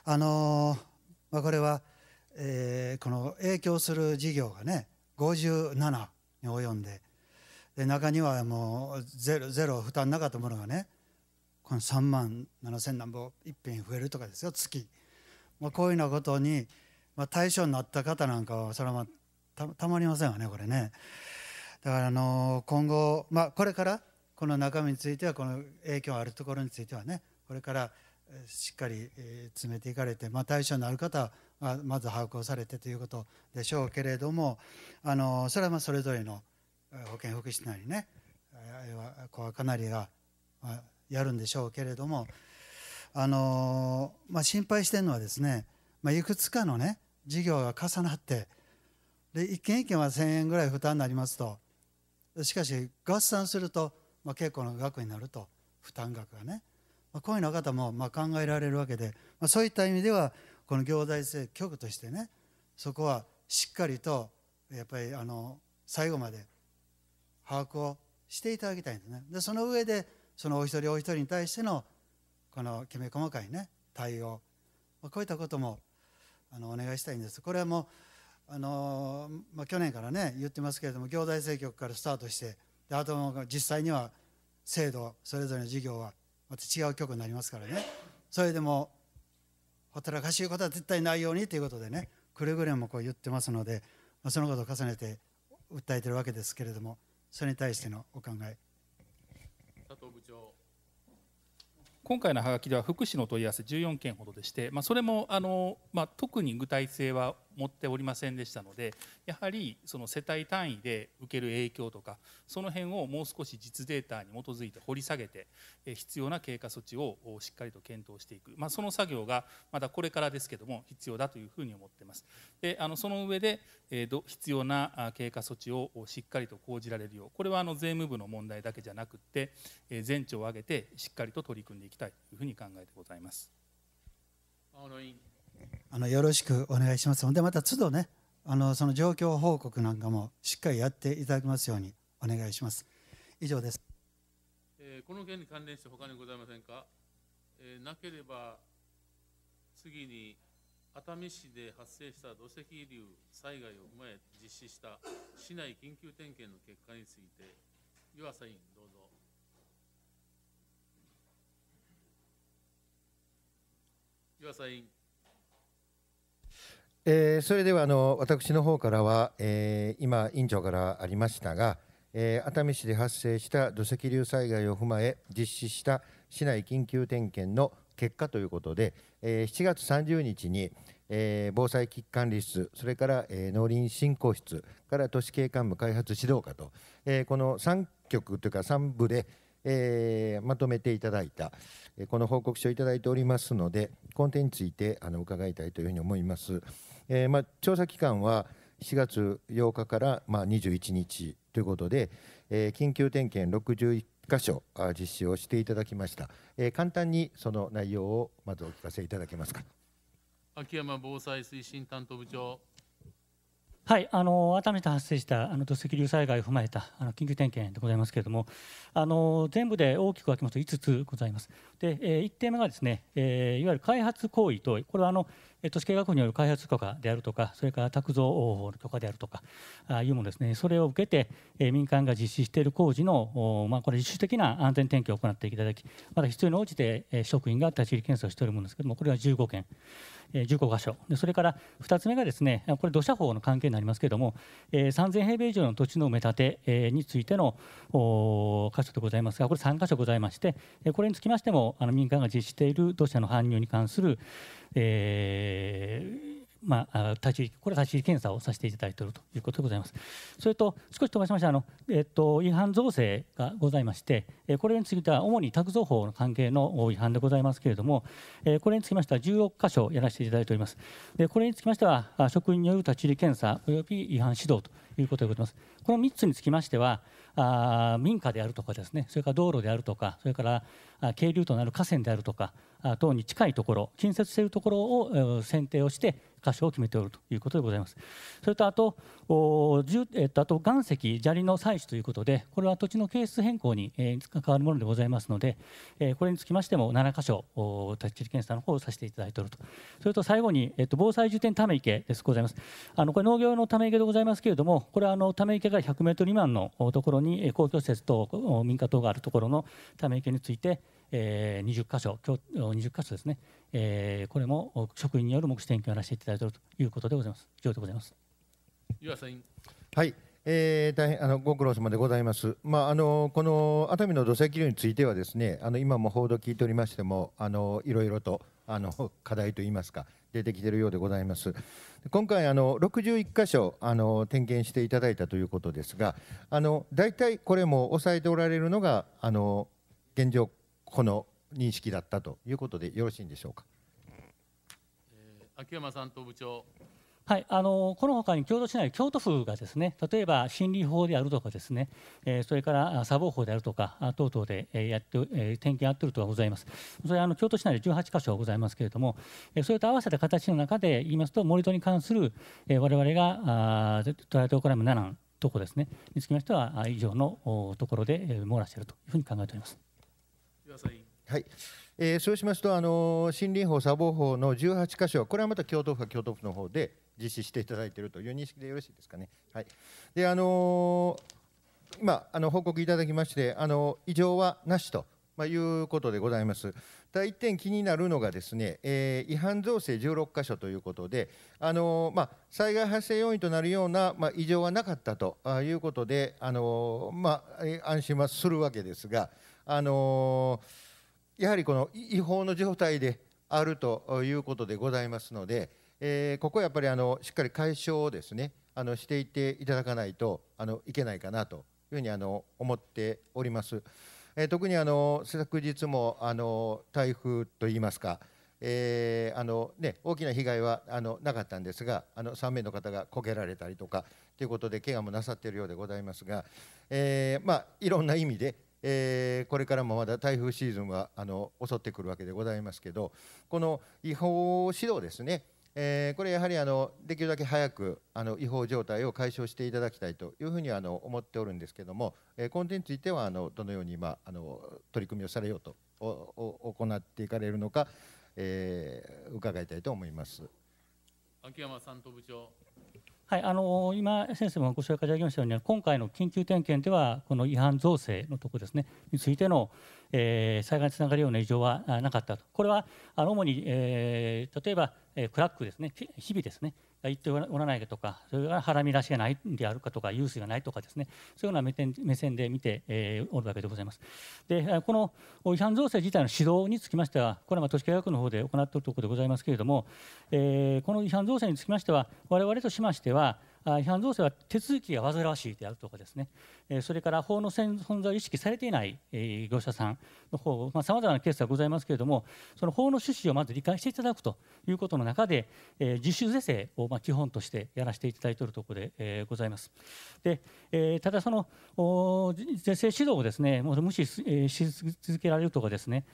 あの、まあ、これは、えー、この影響する事業がね57に及んでで中にはもうゼロゼロ負担なかったものがねこの3万7,000いっ一品増えるとかですよ月、まあ、こういうようなことに、まあ、対象になった方なんかはそれは、まあ、たたまりませんわねこれねだから、あの今後、まあ、これからこの中身についてはこの影響あるところについてはねこれからしっかり詰めていかれて、まあ、対象になる方はまず把握をされてということでしょうけれどもあのそれはまあそれぞれの保健福祉なりねあれははかなりが、まあ、やるんでしょうけれども、あのまあ、心配してるのはですね、まあ、いくつかのね事業が重なってで一軒一軒は1,000円ぐらい負担になりますとしかし合算すると、まあ、結構な額になると負担額がね、まあ、こういうの方もまあ考えられるわけで、まあ、そういった意味ではこの行財政局としてねそこはしっかりとやっぱりあの最後まで把握をしていただきたいんですねでその上でそのお一人お一人に対してのこのきめ細かいね対応こういったこともあのお願いしたいんですこれはもうあの、まあ、去年からね言ってますけれども行財政局からスタートしてであとも実際には制度それぞれの事業はまた違う局になりますからねそれでもほったらかしいことは絶対ないようにということでねくれぐれもこう言ってますので、まあ、そのことを重ねて訴えてるわけですけれども。それに対してのお考え佐藤部長今回のハガキでは福祉の問い合わせ14件ほどでして、まあ、それもあの、まあ、特に具体性は持っておりませんでしたのでやはりその世帯単位で受ける影響とかその辺をもう少し実データに基づいて掘り下げて必要な経過措置をしっかりと検討していく、まあ、その作業がまだこれからですけども必要だというふうに思ってます。であのその上で必要な経過措置をしっかりと講じられるようこれはあの税務部の問題だけじゃなくて全庁を挙げてしっかりと取り組んでいきたいというふうに考えてございます。あのよろしくお願いしますのでまた都度ねあのその状況報告なんかもしっかりやっていただきますようにお願いします以上です、えー、この件に関連して他にございませんか、えー、なければ次に熱海市で発生した土石流災害を踏まえ実施した市内緊急点検の結果について岩佐委員どうぞ湯浅委員えー、それではあの私の方からは、えー、今、委員長からありましたが、えー、熱海市で発生した土石流災害を踏まえ実施した市内緊急点検の結果ということで、え7月30日に、え防災危機管理室、それから、え農林振興室から都市景観部開発指導課と、えこの3局というか3部で、えー、まとめていただいた、えこの報告書をいただいておりますので、この点についてあの伺いたいというふうに思います。えー、まあ、調査期間は7月8日から、まあ、21日ということで、えー、緊急点検61箇所実施をしていただきました、えー、簡単にその内容をまずお聞かせいただけますか秋山防災推進担当部長はい、あの改めて発生したあの土石流災害を踏まえたあの緊急点検でございますけれども、あの全部で大きく分けますと5つございます。で、えー、1点目がですね、えー、いわゆる開発行為と、これはあの都市計画法による開発許可であるとか、それから宅造法の許可であるとかいうものですね、それを受けて、民間が実施している工事の、まあ、これ、自主的な安全点検を行っていただき、また必要に応じて、職員が立ち入り検査をしておるものですけれども、これは15件。15箇所で、それから2つ目がですねこれ、土砂法の関係になりますけれども、えー、3000平米以上の土地の埋め立て、についての箇所でございますが、これ3箇所ございまして、これにつきましても、あの民間が実施している土砂の搬入に関する、えー、まあ、立ち入りこれは立ち入り検査をさせていただいているということでございます。それと少し飛ばしましたあの、えっと、違反造成がございまして、これについては主に宅造法の関係の違反でございますけれども、これにつきましては16箇所やらせていただいております。でこれにつきましては職員による立ち入り検査及び違反指導ということでございます。この3つにつきましては、あ民家であるとかですねそれから道路であるとかそれから渓流となる河川であるとか等に近いところ近接しているところを選定をして箇所を決めておるということでございます。それとあと、おえっと、あと岩石、砂利の採取ということで、これは土地の形質変更に、えー、関わるものでございますので、えー、これにつきましても7箇所、立ち入り検査の方をさせていただいておると。それと最後に、えっと、防災重点ため池ですございます。あのこれ農業のため池でございますけれども、これはあのため池が100メートル未満のところに公共施設と民家等があるところのため池について、えー、20箇所、今日20箇所ですね、えー、これも職員による目視点検をやらせていただいているということでございます。以上でございます。岩佐委員。はい。えー、大変あのご苦労様でございます、まあ、あのこの熱海の土石流についてはです、ね、あの今も報道聞いておりましてもあのいろいろとあの課題といいますか出てきているようでございます今回あの61箇所あの点検していただいたということですがあの大体これも抑えておられるのがあの現状この認識だったということでよろしいんでしょうか。秋山さんと部長はい、あのこのほかに京都市内、京都府がですね例えば心理法であるとか、ですね、えー、それから砂防法であるとか、等々で、えやって、えー、点検やっているとはございます、それあの京都市内で18箇所ございますけれども、えそれと合わせた形の中で言いますと、盛土に関する、えー、我々が捉えておからむ7とこですね、につきましては、以上のところで、えらしているというふうに考えております。ださい。はいえー、そうしますと、あのー、森林法、砂防法の18箇所、これはまた京都府か京都府の方で実施していただいているという認識でよろしいですかね。はいであのー、今あの、報告いただきまして、あの異常はなしと、まあ、いうことでございます。ただ1点気になるのが、ですね、え違反造成16箇所ということで、あのまあ、災害発生要因となるような、まあ、異常はなかったということで、あのまあ、安心はするわけですが。あのやはりこの違法の状態であるということでございますので、えー、ここはやっぱりあのしっかり解消をですねあのしていっていただかないとあのいけないかなというふうにあの思っております。えー、特にあの昨日もあの台風といいますか、えーあのね、大きな被害はあのなかったんですがあの3名の方がこけられたりとかということで怪我もなさっているようでございますが、えーまあ、いろんな意味でえー、これからもまだ台風シーズンはあの襲ってくるわけでございますけどこの違法指導ですね、えー、これやはりあのできるだけ早くあの違法状態を解消していただきたいというふうにあの思っておるんですけども、えー、の点についてはあのどのように今あの取り組みをされようと行っていかれるのか、えー、伺いたいと思います。秋山三部長はい、あの今、先生もご紹介いただきましたように、今回の緊急点検では、この違反造成のところですね、についての、えー、災害につながるような異常はなかったと、これは主に、えー、例えば、えー、クラックですね、日々ですね、言っておらないかとかそれかハラミらしがないんであるかとかユースがないとかですねそういうような目線目線で見て、えー、おるわけでございますでこの違反造成自体の指導につきましてはこれは都市計画の方で行っているところでございますけれども、えー、この違反造成につきましては我々としましては違反造成は手続きが煩わしいであるとかですねそれから法の存在を意識されていない業者さんの方さまざ、まなケースがございますけれどもその法の趣旨をまず理解していただくということの中で自主是正をま基本としてやらせていただいているところでございます。でただその是正指導をですねも無視し続けられるとかですね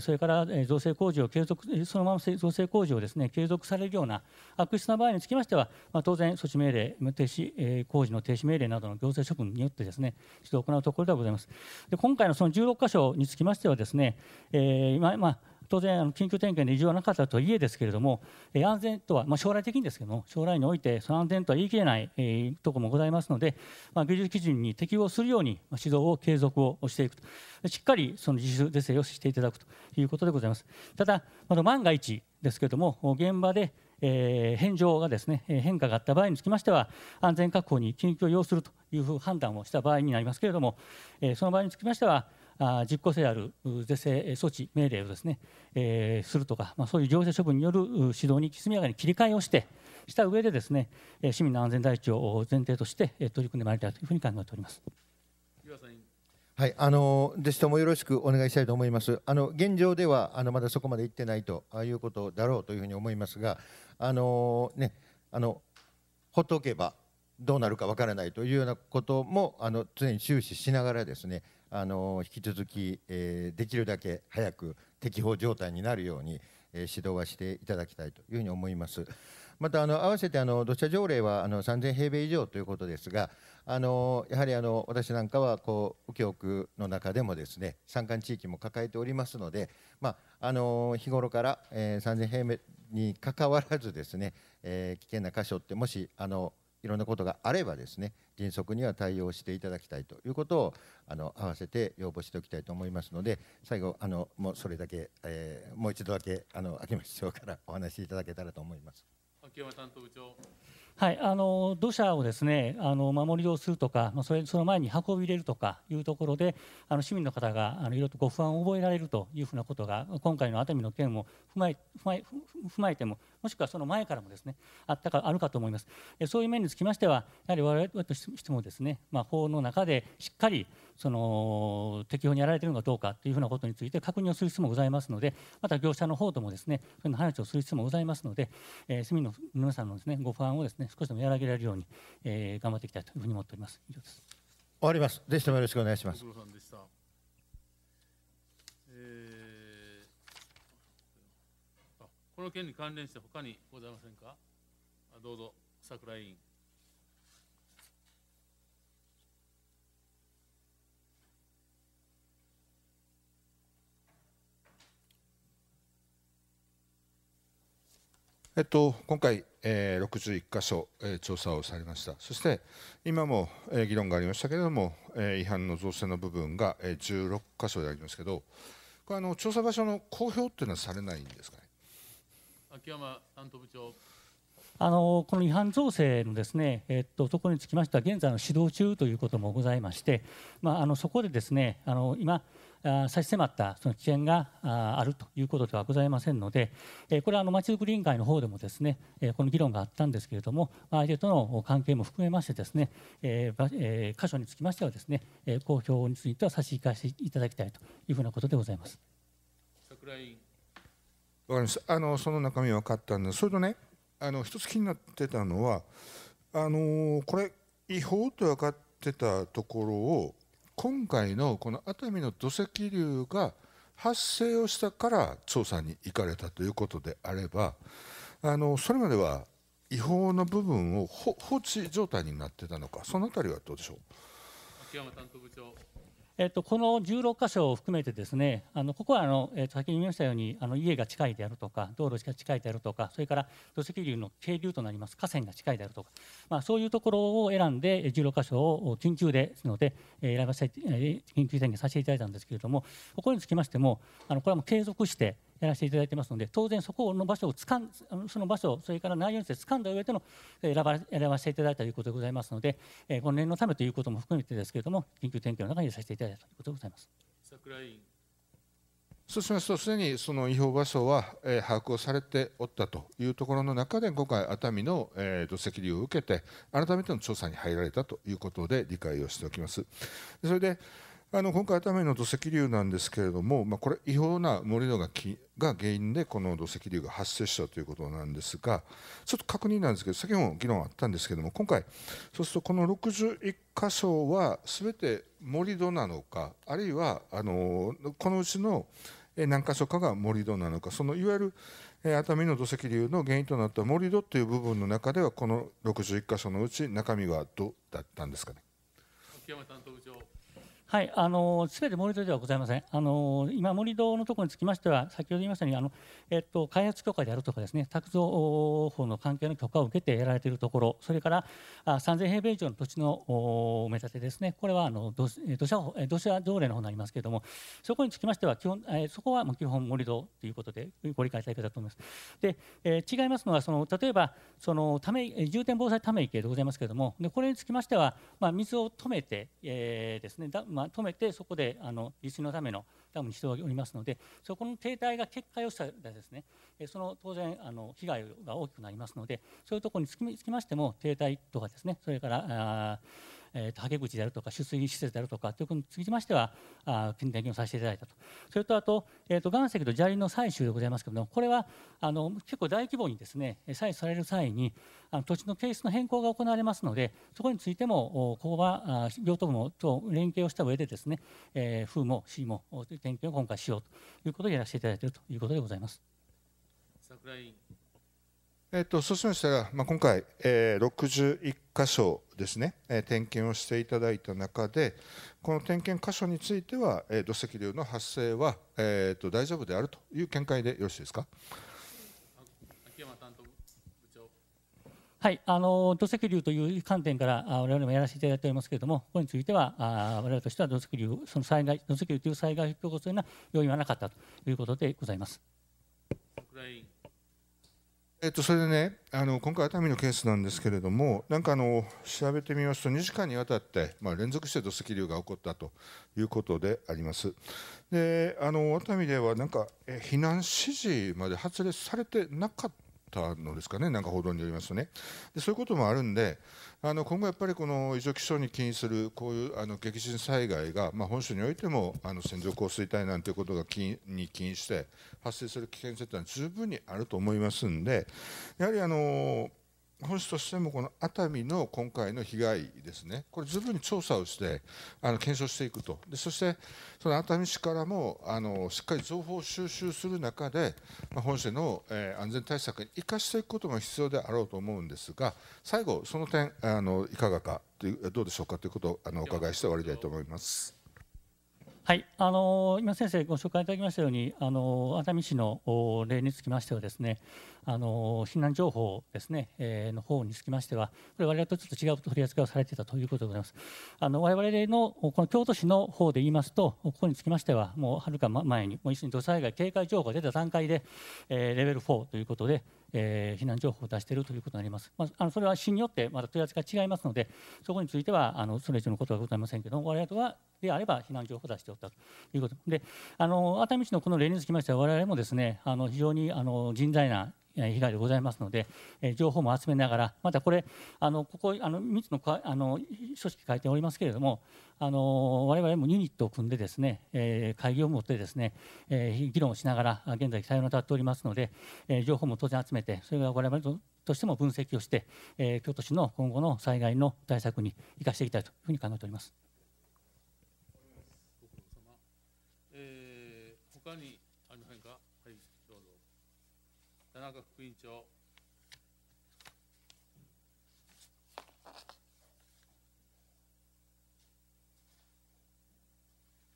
それから造成工事を継続そのまま造成工事をですね継続されるような悪質な場合につきましては当然措置命令停止工事の停止命令などの行政処分によってですねですねして行うところではございます。で今回のその16箇所につきましてはですね、えー、今、まあ当然、緊急点検で異常はなかったとはいえですけれども、安全とは、まあ、将来的にですけども、将来において、その安全とは言い切れない、えー、ところもございますので、まあ、技術基準に適応するように、まあ、指導を継続をしていくと、しっかりその自主是正をしていただくということでございます。ただ、まだ万が一ですけれども、現場で、えー、返上がですね変化があった場合につきましては、安全確保に緊急を要するというふう判断をした場合になりますけれども、えその場合につきましては、実効性ある是正措置命令をですね、えー、するとか、まあ、そういう行政処分による指導に速やかに切り替えをしてした上でですね市民の安全第一を前提として取り組んでまいりたいというふうに考えております。はい、あのぜひともよろしくお願いしたいと思います。あの現状ではあのまだそこまで行ってないということだろうというふうに思いますが、あのね、あのほっとけばどうなるかわからないというようなこともあの常に注視しながらですねあの引き続き、えー、できるだけ早く適法状態になるように、えー、指導はしていただきたいというふうに思います。またあの合わせてあの土砂条例はあの3000平米以上ということですが、あのやはりあの私なんかはこう右京区の中でもですね山間地域も抱えておりますので、まあ、あの日頃から、え3000平米にかかわらずですね、え危険な箇所ってもしあのいろんなことがあればですね迅速には対応していただきたいということをあの合わせて要望しておきたいと思いますので最後あのもうそれだけ、えー、もう一度だけあの秋山市長から お話しいただけたらと思います。秋山担当部長はい、あの土砂をですねあの守りをするとか、まあ、それその前に運び入れるとかいうところであの市民の方があのいろいろとご不安を覚えられるというふうなことが今回の熱海の件も踏まえ踏まえ踏まえてももしくはその前からもですねあったかあるかと思いますそういう面につきましてはやはり我々としてもですね、まあ、法の中でしっかりその適用にやられているのかどうかというふうなことについて確認をする必要もございますのでまた業者の方ともですねそういう話をする必要もございますので、えー、市民の皆さんのですねご不安をですね少しでも和らげられるように、えー、頑張っていきたいというふうに思っております。以上です終わります。ぜひともよろしくお願いします。この件に関連して他にございませんかどうぞ桜井委員えっと、今回、えー、61箇所、えー、調査をされました、そして今も、えー、議論がありましたけれども、えー、違反の造成の部分が、えー、16箇所でありますけど、これあの調査場所の公表というのはされないんですか、秋山担当部長あのこの違反造成のですね、えっと、ところにつきましては、現在の指導中ということもございまして、まあ、あのそこでですねあの今、差し迫ったその危険があるということではございませんので、えこれはまちづくり委員会の方でもですね、えこの議論があったんですけれども、相手との関係も含めましてですね、ええ箇所につきましてはですね、公表については差し控えしていただきたいというふうなことでございます。桜井かりますあのその中身分かったんでそれとねあの一つ気になってたのはあのー、これ違法と分かってたところを今回のこの熱海の土石流が発生をしたから調査に行かれたということであればあのそれまでは違法の部分を放置状態になってたのかそのあたりはどうでしょう秋山担当部長えっと、この16か所を含めてですねあのここはあの、えっと、先に言いましたようにあの家が近いであるとか道路が近いであるとかそれから土石流の渓流となります河川が近いであるとか、まあ、そういうところを選んで16か所を緊急ですので、え選ばせ緊急宣言させていただいたんですけれどもここにつきましてもあのこれはもう継続してやらせていただいてますので当然そこの場所をつかんその場所それから内容について掴んだ上での選ば選ばせていただいたということでございますので、えー、この念のためということも含めてですけれども緊急点検の中にさせていただいたということでございます。桜井そうしますと、すでにその違法場所は、えー、把握をされておったというところの中で、今回、熱海の、えー、土石流を受けて、改めての調査に入られたということで理解をしておきます。それであの今回、熱海の土石流なんですけれども、まあ、これ、違法な盛り土がきが原因で、この土石流が発生したということなんですが、ちょっと確認なんですけど、先ほども議論あったんですけれども、今回、そうすると、この61箇所はすべて盛り土なのか、あるいはあのこのうちの何箇所かが盛り土なのか、そのいわゆる熱海の土石流の原因となった盛り土という部分の中では、この61箇所のうち、中身はどうだったんですかね。はい、あの全て盛り土ではございません。あの今盛り土のところにつきましては、先ほど言いましたようにあのえっと開発許可であるとかですね、宅造法の関係の許可を受けてやられているところ、それからあ3000平米以上の土地の埋め立てですね、これはあの土土砂土砂条例の方になりますけれども、そこにつきましては基本えそこは基本盛り土ということでご理解いただけたと思います。で、え違いますのはその例えばそのため重点防災ため池でございますけれども、でこれにつきましてはまあ水を止めて、えー、ですねだまあまとめてそこであの立地のためのダムにしておりますのでそこの停滞が決壊をしたらですねその当然あの被害が大きくなりますのでそういうところにつきましても停滞とかですねそれからあえと竹口であるとか出水施設であるとかということにつきましてはあ点検をさせていただいたとそれとあと,、えー、と岩石と砂利の採取でございますけれどもこれはあの結構大規模にですね採取される際にあの土地の形質の変更が行われますのでそこについても工場行徳もと連携をした上でですね、えー、風も C も点検を今回しようということでやらせていただいているということでございます。桜井えっと、そうしましたら、まあ、今回、えー、61箇所ですね、えー、点検をしていただいた中で、この点検箇所については、えー、土石流の発生は、えーと、大丈夫であるという見解でよろしいですか。はい、あの土石流という観点から我々もやらせていただいておりますけれども、ここについてはあ我々としては土石流、その災害、土石流という災害を引き起こすような要因はなかったということでございます。えっと、それでねあの今回熱海のケースなんですけれどもなんかあの調べてみますと2時間にわたって、まあ、連続して土石流が起こったということでありますであの熱海ではなんかえ避難指示まで発令されてなかったのですかね、なんか報道によりますとね、でそういうこともあるんで、あの今後やっぱりこの異常気象に起因するこういうあの激甚災害が、まあ、本州においてもあの線状降水帯なんていうことが起因に起因して、発生する危険性というのは十分にあると思いますんで、やはりあのー本市としてもこの熱海の今回の被害ですね、これ、十分に調査をしてあの検証していくと、でそしてその熱海市からもあのしっかり情報を収集する中で、まあ、本市の、えー、安全対策に生かしていくことが必要であろうと思うんですが、最後、その点、あのいかがかという、どうでしょうかということをあのお伺いして終わりたいと思います。はい、あの今先生ご紹介いただきましたように、あの熱海市の例につきましてはですね、あの避難情報ですね、えー、の方につきましては、これ我々とちょっと違う取り扱いをされていたということでございます。あの我々のこの京都市の方で言いますと、ここにつきましてはもうはるか前にもう一緒に土砂災害警戒情報が出た段階で、えー、レベル4ということで。えー、避難情報を出しているということになります。まあ、あのそれは市によってまた問い合わせが違いますので、そこについてはあのそれ以上のことはございませんけども、我々はであれば避難情報を出しておったということで、あの熱海市のこの例につきましては、我々もですねあの非常にあの人材難被害でございますので、え情報も集めながら、またこれ、あのここ、あの3つのかあの書式書いておりますけれども、あの我々もユニットを組んで、ですね、え会議を持ってですね、え議論をしながら、現在、対応に当たっておりますので、え情報も当然集めて、それが我々ととしても分析をして、え京都市の今後の災害の対策に生かしていきたいというふうに考えております。田中副院長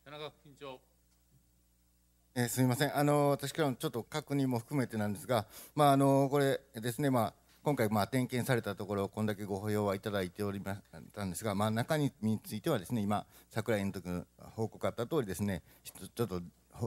田中副院長えー、すみませんあの、私からのちょっと確認も含めてなんですが、まあ、あのこれですね、まあ、今回、まあ、点検されたところ、こんだけご保養はいただいておりましたんですが、まあ、中についてはですね今、桜井の時の報告あった通りですね、ちょっと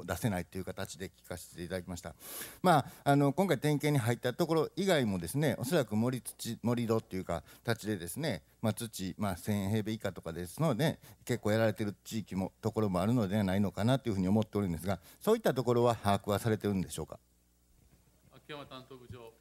出せないという形で聞かせていただきました、まあ、あの今回点検に入ったところ以外もですねおそらく森土森土っていうかちでですね、まあ、土、まあ、1000平米以下とかですので結構やられてる地域もところもあるのではないのかなというふうに思っておるんですがそういったところは把握はされてるんでしょうか秋山担当部長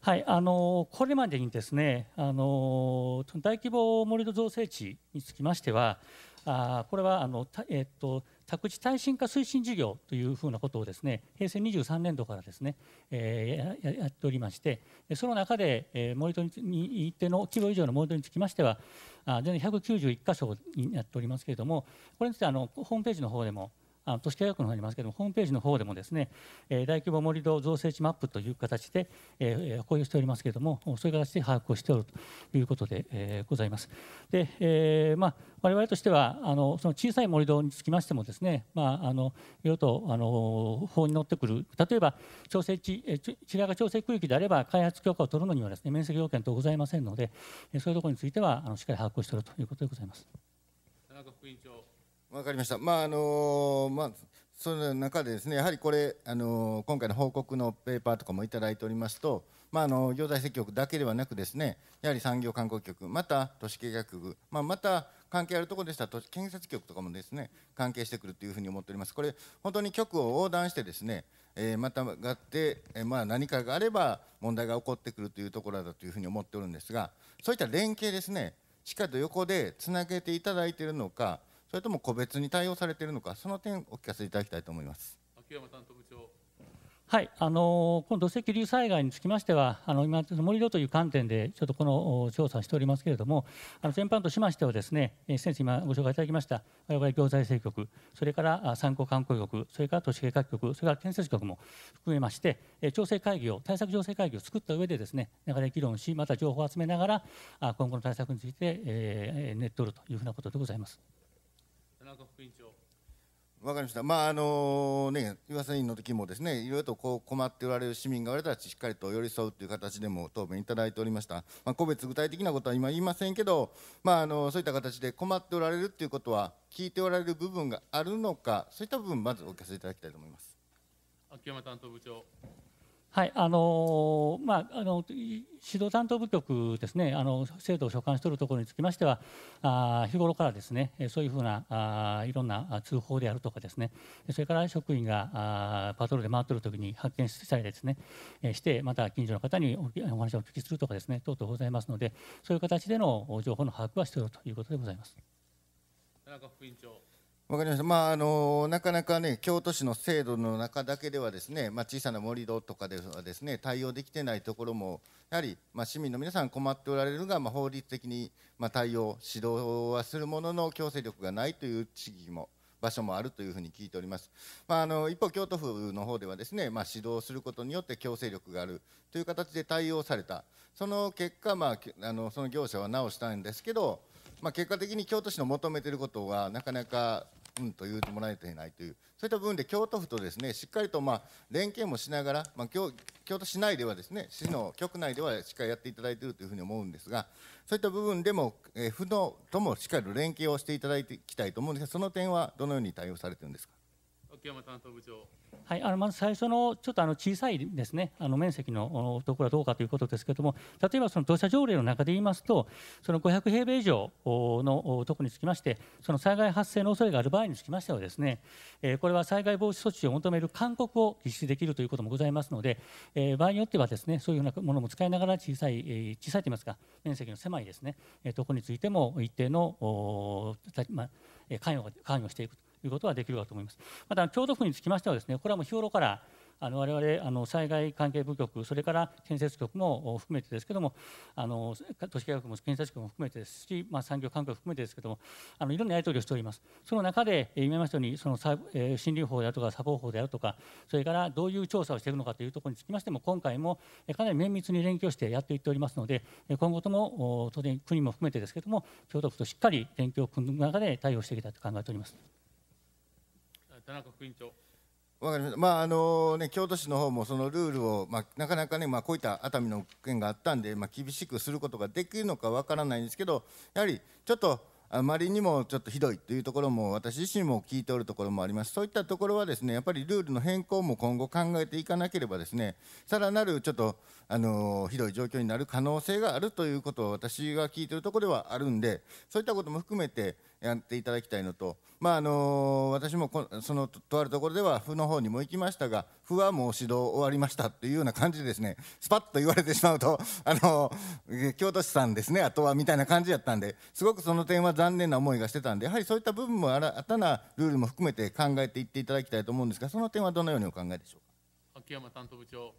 はい、あのこれまでにですねあの大規模盛土造成地につきましてはあこれはあの、えっと宅地耐震化推進事業というふうなことをですね平成23年度からですね、えー、やっておりましてその中で、えー、盛土に一定の規模以上の盛土につきましては全191箇所になっておりますけれどもこれについてあのホームページの方でもあ都市計画の方にありますけどもホームページの方でもですね、えー、大規模盛土造成地マップという形で、えー、公表しておりますけれどもそういう形で把握をしておるということで、えー、ございます。で、えーまあ、我々としてはあのその小さい盛土につきましてもですね、まあ、あのいろいろとあの法に乗ってくる例えば調整地地雷が調整区域であれば開発許可を取るのにはですね面積要件等ございませんのでそういうところについてはあのしっかり把握をしておるということでございます。田中副委員長わかりました。まああのまあその中でですねやはりこれあの今回の報告のペーパーとかもいただいておりますと。まあ、あの行財政局だけではなくですねやはり産業観光局また都市計画局、まあ、また関係あるところでしたら建設局とかもですね関係してくるというふうに思っておりますこれ本当に局を横断してですね、えまたがって、えまあ、何かがあれば問題が起こってくるというところだというふうに思っておるんですがそういった連携ですねしっかりと横でつなげていただいているのかそれとも個別に対応されているのか、その点、お聞かせいただきたいと思います秋山担当部長。はい、あのこの土石流災害につきましては、あの今、盛り土という観点で、ちょっとこの調査しておりますけれども、あの全般としましては、ですね先生、今ご紹介いただきました、われ行財政局、それから参考観光局、それから都市計画局、それから建設局も含めまして、調整会議を、対策調整会議を作った上でですね流れ議論し、また情報を集めながら、今後の対策について、えー、練っとるというふうなことでございます。田中副委員長。わかりました、まああのね、岩瀬委員の時もですねいろいろとこう困っておられる市民がおられたらしっかりと寄り添うという形でも答弁いただいておりました、まあ、個別具体的なことは今言いませんけど、まあ、あのそういった形で困っておられるということは聞いておられる部分があるのかそういった部分まずお聞かせいただきたいと思います秋山担当部長はいあのまあ、あの指導担当部局ですねあの制度を所管しているところにつきましてはあ日頃からですねそういうふうなあいろんな通報であるとかですねそれから職員があパトロールで回っている時に発見したりですねしてまた近所の方にお話をお聞きするとかですね等々ございますのでそういう形での情報の把握はしているということでございます。田中副委員長わかりました、まああのなかなか、ね、京都市の制度の中だけではですね、まあ、小さな盛り土とかではです、ね、対応できていないところもやはり、まあ、市民の皆さん困っておられるが、まあ、法律的に、まあ、対応、指導はするものの強制力がないという地域も場所もあるというふうに聞いております。まああの、の一方、京都府の方ではですね、まあ、指導することによって強制力があるという形で対応された、その結果、まあ、あのその業者は直したんですけど、まあ、結果的に京都市の求めていることはなかなかんと言うてもらえていないというそういった部分で京都府とですねしっかりとまあ連携もしながら、まあ、京京都市内ではですね市の局内ではしっかりやっていただいているというふうに思うんですがそういった部分でも、えー、府のともしっかりと連携をしていただいていきたいと思うんですがその点はどのように対応されているんですか秋山担当部長はい、あのまず最初のちょっとあの小さいですねあの面積のところはどうかということですけれども例えばその土砂条例の中で言いますとその500平米以上のとこにつきましてその災害発生の恐れがある場合につきましてはですね、えこれは災害防止措置を求める勧告を実施できるということもございますので、え場合によってはですねそういうふうなものも使いながら小さい、え小さいといいますか面積の狭いですね、えとこについても一定の、関与関与していくいうことはできるかと思います。また京都府につきましてはですね、これはもう日頃からあの我々あの災害関係部局、それから建設局も含めてですけども、あの都市計画も建設局も含めてですし、まあ、産業関係も含めてですけども、あのいろんなやり取りをしております。その中で、今言いましたように、その森林法であるとか、砂防法であるとか、それからどういう調査をしていくのかというところにつきましても、今回もかなり綿密に連携をしてやっていっておりますので、今後とも当然、国も含めてですけども、京都府としっかり連携を組む中で対応していきたいと考えております。田中副委員長。わかりました、まああのね、京都市の方もそのルールを、まあ、なかなかね、まあ、こういった熱海の件があったんで、まあ、厳しくすることができるのかわからないんですけど、やはりちょっとあまりにもちょっとひどいというところも、私自身も聞いておるところもあります、そういったところは、ですねやっぱりルールの変更も今後考えていかなければ、ですねさらなるちょっとあのひどい状況になる可能性があるということを私が聞いているところではあるんでそういったことも含めてやっていただきたいのと、まあ、あの私もそのとあるところでは府の方にも行きましたが府はもう指導終わりましたというような感じでですねスパッと言われてしまうとあの京都市さんですねあとはみたいな感じだったんですごくその点は残念な思いがしてたんでやはりそういった部分も新たなルールも含めて考えていっていただきたいと思うんですがその点はどのようにお考えでしょうか。秋山担当部長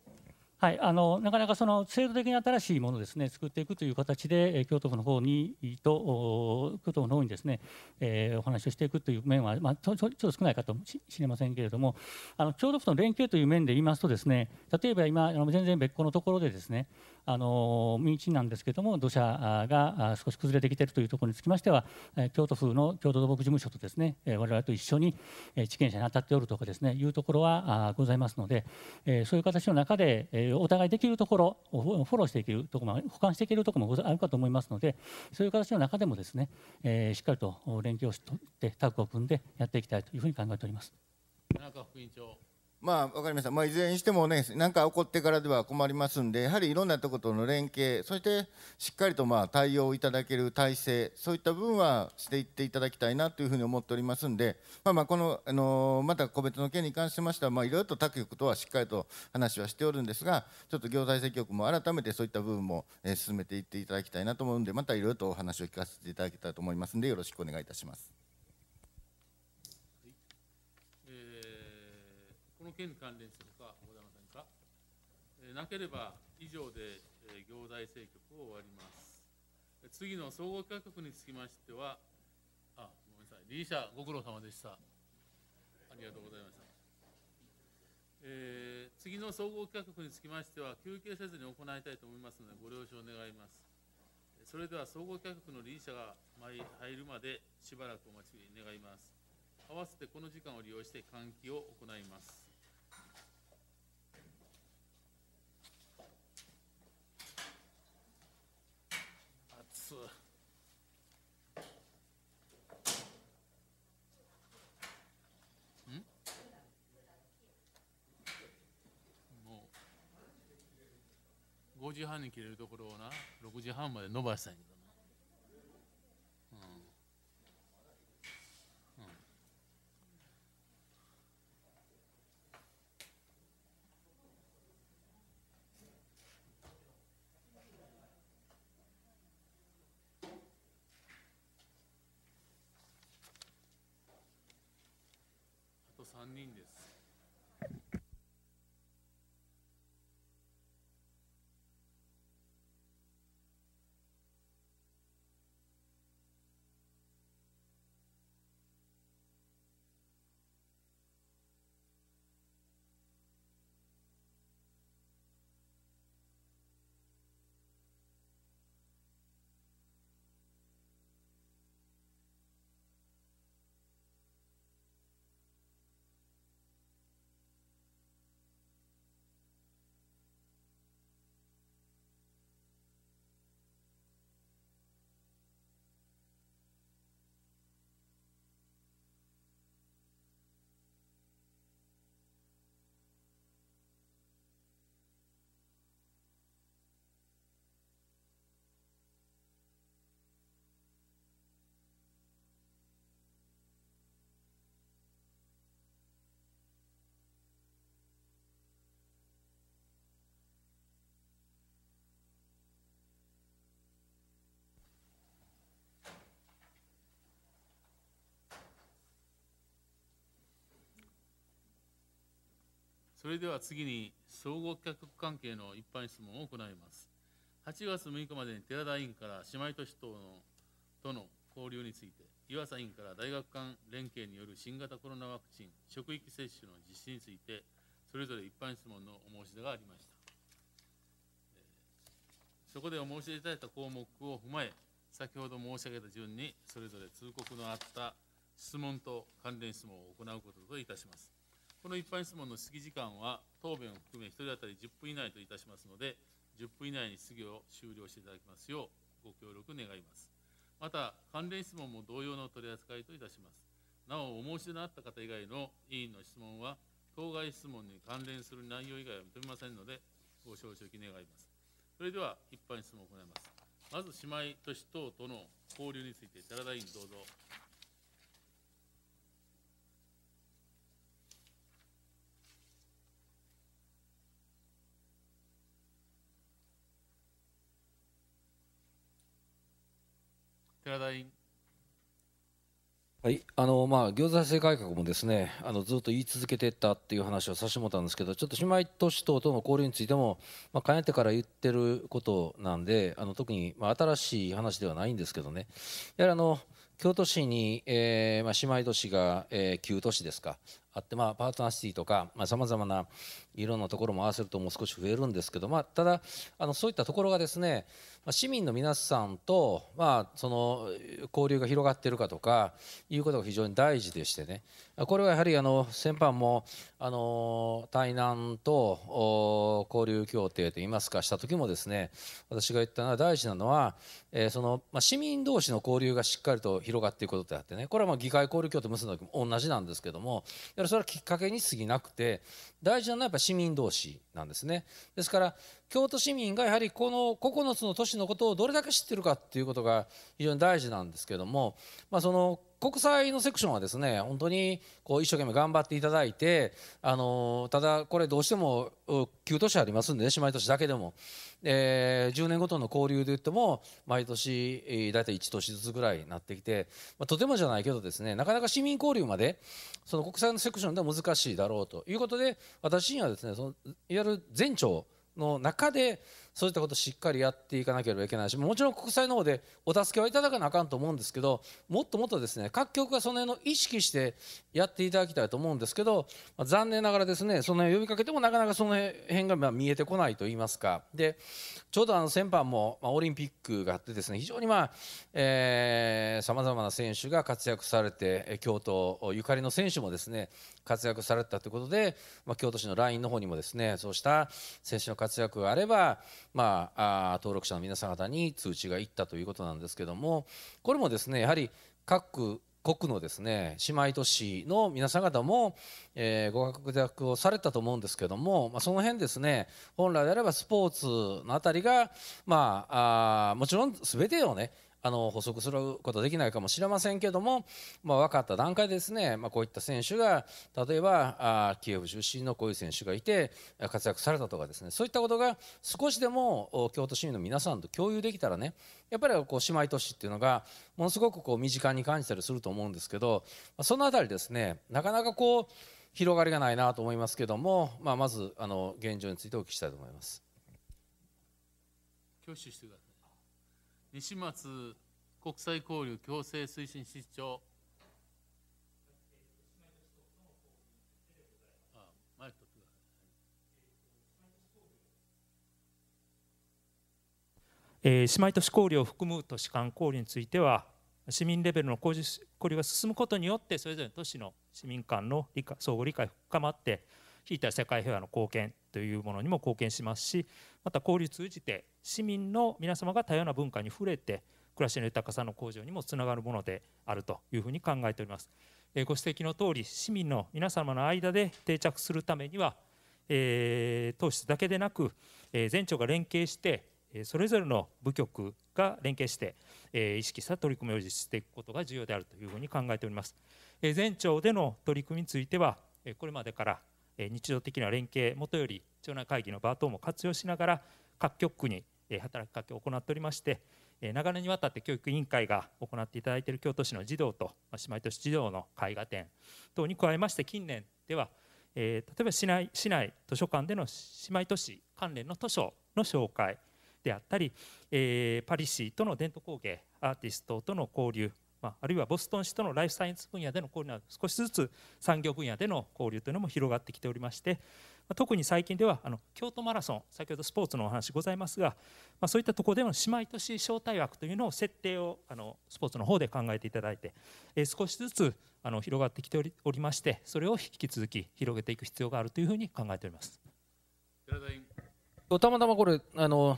はい、あのなかなかその制度的に新しいものをです、ね、作っていくという形で、京都府の方にと、京都府の方にですね、えー、お話をしていくという面は、まあ、ちょちょっと少ないかもしれませんけれども、あの京都府との連携という面で言いますとです、ね、例えば今、あの全然別個のところでですね、あの道なんですけれども、土砂が少し崩れてきているというところにつきましては、京都府の京都土木事務所とですね、我々と一緒に地権者に当たっておるとかですね、いうところはございますので、そういう形の中で、えお互いできるところをフォローしていけるところも保管していけるところもあるかと思いますのでそういう形の中でもですね、えー、しっかりと連携をしてタッグを組んでやっていきたいというふうに考えております。田中副委員長まあ、分かりました、まあ、いずれにしてもね、なんか起こってからでは困りますんで、やはりいろんなところとの連携、そしてしっかりとまあ対応いただける体制、そういった部分はしていっていただきたいなというふうに思っておりますんで、まあ、まあこの、あのまた個別の件に関しましては、まあ、いろいろと他局とはしっかりと話はしておるんですが、ちょっと行財政局も改めてそういった部分も、え進めていっていただきたいなと思うんで、またいろいろとお話を聞かせていただきたいと思いますんで、よろしくお願いいたします。件に関連するか、ございませんか。えなければ、以上で、え行財政局を終わります。次の総合企画につきましては、あ、ごめんなさい、理事者、ご苦労様でした。ありがとうございました。えー、次の総合企画につきましては、休憩せずに行いたいと思いますので、ご了承願います。それでは総合企画の理事者が入るまでしばらくお待ち願います。合わせてこの時間を利用して換気を行います。ますもう5時半に切れるところをな6時半まで伸ばしたんやそれでは次に総合企画関係の一般質問を行います。8月6日までに寺田委員から姉妹都市等のとの交流について、岩佐委員から大学間連携による新型コロナワクチン、職域接種の実施について、それぞれ一般質問のお申し出がありました。そこでお申し出いただいた項目を踏まえ、先ほど申し上げた順に、それぞれ通告のあった質問と関連質問を行うことといたします。この一般質問の質疑時間は、答弁を含め1人当たり10分以内といたしますので、10分以内に質疑を終了していただきますよう、ご協力願います。また、関連質問も同様の取り扱いといたします。なお、お申し出のあった方以外の委員の質問は、当該質問に関連する内容以外は認めませんので、ご承知お願います。それでは、一般質問を行います。まず、姉妹都市等との交流について、寺田委員、どうぞ。はい、あのまあ行財政改革もですねあのずっと言い続けてたっていう話をさしてもらったんですけどちょっと姉妹都市等との交流についても、まあ、かねてから言ってることなんであの特に、まあ、新しい話ではないんですけどねやはりあの京都市に、えーまあ、姉妹都市が、えー、9都市ですかあって、まあ、パートナーシティとかさまざ、まな色のところも合わせるともう少し増えるんですけど、まあ、ただあのそういったところがですね、まあ、市民の皆さんと、まあ、その交流が広がっているかとかいうことが非常に大事でしてねこれはやはりあの先般もあの台南と交流協定といいますかした時もですね私が言ったのは大事なのは、えー、その、まあ、市民同士の交流がしっかりと広がっていくことであってねこれはまあ議会交流協定結んだ時も同じなんですけどもやりそれはきっかけに過ぎなくて大事なのはやっぱ市民同士なんですねですから京都市民がやはりこの9つの都市のことをどれだけ知ってるかっていうことが非常に大事なんですけども、まあ、その国際のセクションはですね本当にこう一生懸命頑張っていただいて、あのただ、これどうしても9都市ありますんで、ね、姉妹都市だけでも、えー、10年ごとの交流で言っても毎年、えー、大体1都市ずつぐらいになってきて、まあ、とてもじゃないけどですねなかなか市民交流までその国際のセクションでは難しいだろうということで私にはですねそのいわゆる全庁の中でそういったことをしっかりやっていかなければいけないしもちろん国際の方でお助けはいただかなあかんと思うんですけどもっともっとですね各局がその辺の意識してやっていただきたいと思うんですけど、まあ、残念ながらですねその辺呼びかけてもなかなかその辺が見えてこないと言いますかでちょうどあの先般も、まオリンピックがあってですね非常にまあさまざまな選手が活躍されて京都ゆかりの選手もですね活躍されたということで、まあ、京都市の LINE の方にもですねそうした選手の活躍があればまあ、あ登録者の皆さん方に通知がいったということなんですけどもこれもですねやはり各国のですね姉妹都市の皆さん方も、えー、ご獲約をされたと思うんですけども、まあ、その辺ですね本来であればスポーツのあたりが、まあ、あもちろん全てをねあの補足することはできないかもしれませんけども、まあ、分かった段階ですね、まあ、こういった選手が例えばあキエフ出身のこういう選手がいて活躍されたとかですねそういったことが少しでも京都市民の皆さんと共有できたらねやっぱりこう姉妹都市っていうのがものすごくこう身近に感じたりすると思うんですけど、まあ、その辺りですねなかなかこう広がりがないなと思いますけども、まあ、まずあの現状についてお聞きしたいと思います。挙手してください西松国際交流共生推進室長えー、姉妹都市交流を含む都市間交流については市民レベルの交流が進むことによってそれぞれの都市の市民間の理解相互理解が深まってひいた世界平和の貢献というものにも貢献しますしまた交流通じて市民の皆様が多様な文化に触れて暮らしの豊かさの向上にもつながるものであるというふうに考えております。ご指摘の通り市民の皆様の間で定着するためには、えー、糖質だけでなく、えー、全庁が連携してそれぞれの部局が連携して、え意識した取り組みを実施していくことが重要であるというふうに考えております。え全庁での取り組みについては、えこれまでから日常的な連携もとより町内会議の場等も活用しながら各局区に働きかけを行っておりまして長年にわたって教育委員会が行っていただいている京都市の児童と姉妹都市児童の絵画展等に加えまして近年では例えば市内市内図書館での姉妹都市関連の図書の紹介であったりパリ市との伝統工芸アーティストとの交流まあ、あるいはボストン市とのライフサイエンス分野での交流など少しずつ産業分野での交流というのも広がってきておりまして、まあ、特に最近ではあの京都マラソン先ほどスポーツのお話ございますが、まあ、そういったところでの姉妹都市招待枠というのを設定をあのスポーツの方で考えていただいて、えー、少しずつあの広がってきておりましてそれを引き続き広げていく必要があるというふうに考えております。たまたまこれあの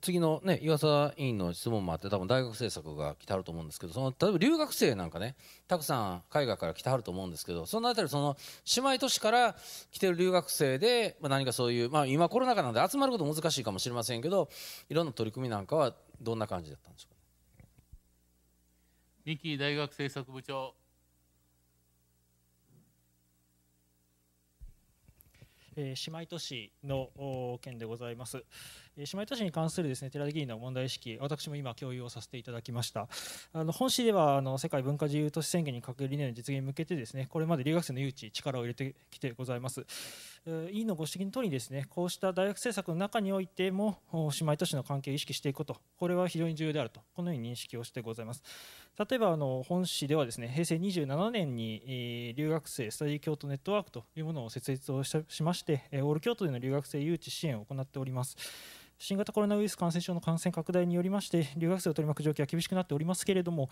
次のね岩沢委員の質問もあって多分大学政策が来てはると思うんですけどその例えば留学生なんかねたくさん海外から来てはると思うんですけどそのあたりその姉妹都市から来てる留学生で、まあ、何かそういう、まあ、今コロナ禍なんで集まること難しいかもしれませんけどいろんな取り組みなんかはどんな感じだったんでしょうか三木大学政策部長えー、姉妹都市の件でございます。姉妹都市に関するですね寺田議員の問題意識、私も今、共有をさせていただきました。あの本市ではあの世界文化自由都市宣言に掲げる理念の実現に向けて、ですねこれまで留学生の誘致、力を入れてきてございます。委員のご指摘のとおりですね、こうした大学政策の中においても、姉妹都市の関係を意識していくこと、これは非常に重要であると、このように認識をしてございます。例えば、あの本市ではですね、平成27年に留学生スタディ京都ネットワークというものを設立をしまして、オール京都での留学生誘致支援を行っております。新型コロナウイルス感染症の感染拡大によりまして留学生を取り巻く状況は厳しくなっておりますけれども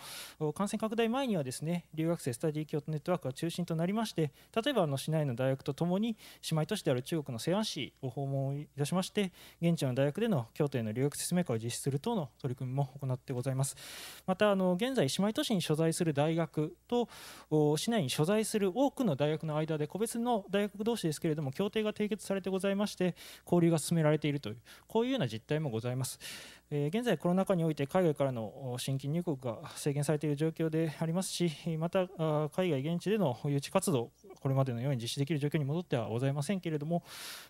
感染拡大前にはですね留学生スタディ都ネットワークが中心となりまして例えばあの市内の大学とともに姉妹都市である中国の西安市を訪問いたしまして現地の大学での京都への留学説明会を実施する等の取り組みも行ってございますまたあの現在姉妹都市に所在する大学と市内に所在する多くの大学の間で個別の大学同士ですけれども協定が締結されてございまして交流が進められているというこういういうような実態もございます。え現在、コロナ禍において海外からの新規入国が制限されている状況でありますし、また海外現地での誘致活動、これまでのように実施できる状況に戻ってはございませんけれども、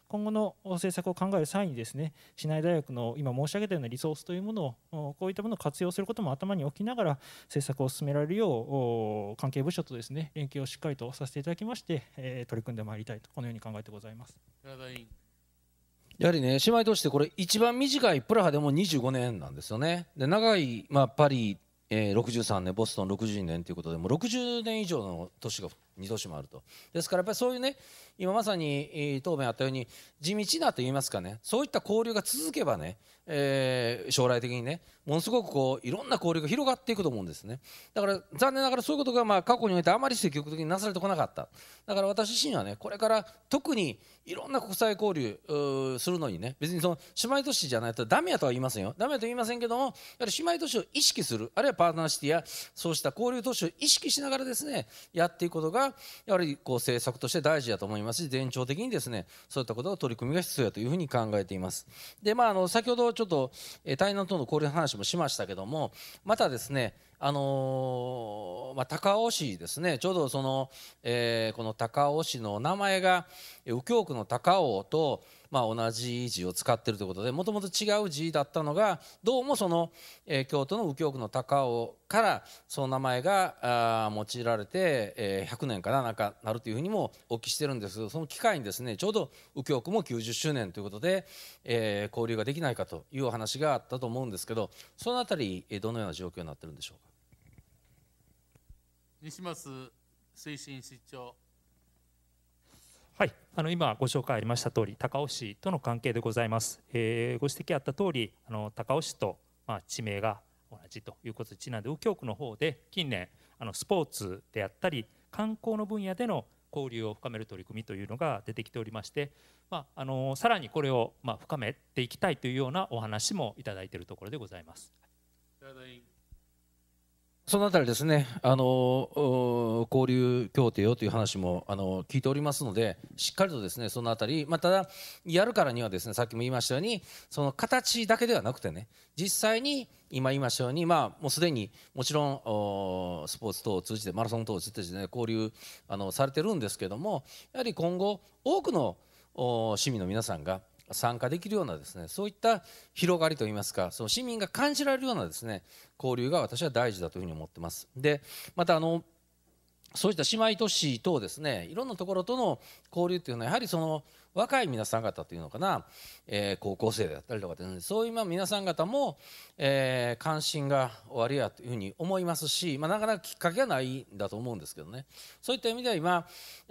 今後の政策を考える際に、ですね市内大学の今申し上げたようなリソースというものを、こういったものを活用することも頭に置きながら、政策を進められるよう、関係部署とですね連携をしっかりとさせていただきまして、取り組んでまいりたいと、このように考えてございます。田委員やはりね姉妹としてこれ一番短いプラハでも25年なんですよね。で長い、まあ、パリ、えー、63年ボストン62年ということでもう60年以上の年が二都市もあるとですからやっぱりそういうね今まさに答弁あったように地道なと言いますかねそういった交流が続けばね、えー、将来的にねものすごくこういろんな交流が広がっていくと思うんですねだから残念ながらそういうことがまあ過去においてあまり積極的になされてこなかっただから私自身はねこれから特にいろんな国際交流するのにね別にその姉妹都市じゃないとダメやとは言いませんよダメやとは言いませんけどもやはり姉妹都市を意識するあるいはパートナーシティやそうした交流都市を意識しながらですねやっていくことがらやはりこう政策として大事だと思いますし全庁的にですねそういったことの取り組みが必要だというふうに考えています。でまあ、あの先ほどちょっと対南等の交流の話もしましたけどもまたですねあのまあ、高尾市ですねちょうどその、えー、この高尾市の名前が右京区の高尾と、まあ、同じ字を使ってるということでもともと違う字だったのがどうもその、えー、京都の右京区の高尾からその名前があ用いられて、えー、100年かななんかなるというふうにもお聞きしてるんですどその機会にですねちょうど右京区も90周年ということで、えー、交流ができないかというお話があったと思うんですけどその辺りどのような状況になってるんでしょうか。西松推進室長はい、あの今ご紹介ありました通り高尾市との関係でございます、えー、ご指摘あった通りあの高尾市と、まあ、地名が同じということでちなんで右京区の方で近年あのスポーツであったり観光の分野での交流を深める取り組みというのが出てきておりまして、まあ、あのさらにこれを、まあ、深めていきたいというようなお話もいただいているところでございます。そのあたりですね、あの交流協定をという話もあの聞いておりますので、しっかりとですねそのあたり、まあ、ただ、やるからには、ですねさっきも言いましたように、その形だけではなくてね、実際に今言いましたように、まあ、もうすでにもちろんスポーツ等を通じて、マラソン等を通じて、ね、交流あのされてるんですけども、やはり今後、多くの市民の皆さんが、参加できるようなですねそういった広がりといいますかその市民が感じられるようなですね交流が私は大事だというふうに思ってますでまたあのそういった姉妹都市等ですねいろんなところとの交流っていうのはやはりその若い皆さん方というのかな、えー、高校生であったりとかで、ね、そういう皆さん方も、えー、関心がおありやというふうに思いますし、まあ、なかなかきっかけがないんだと思うんですけどねそういった意味では今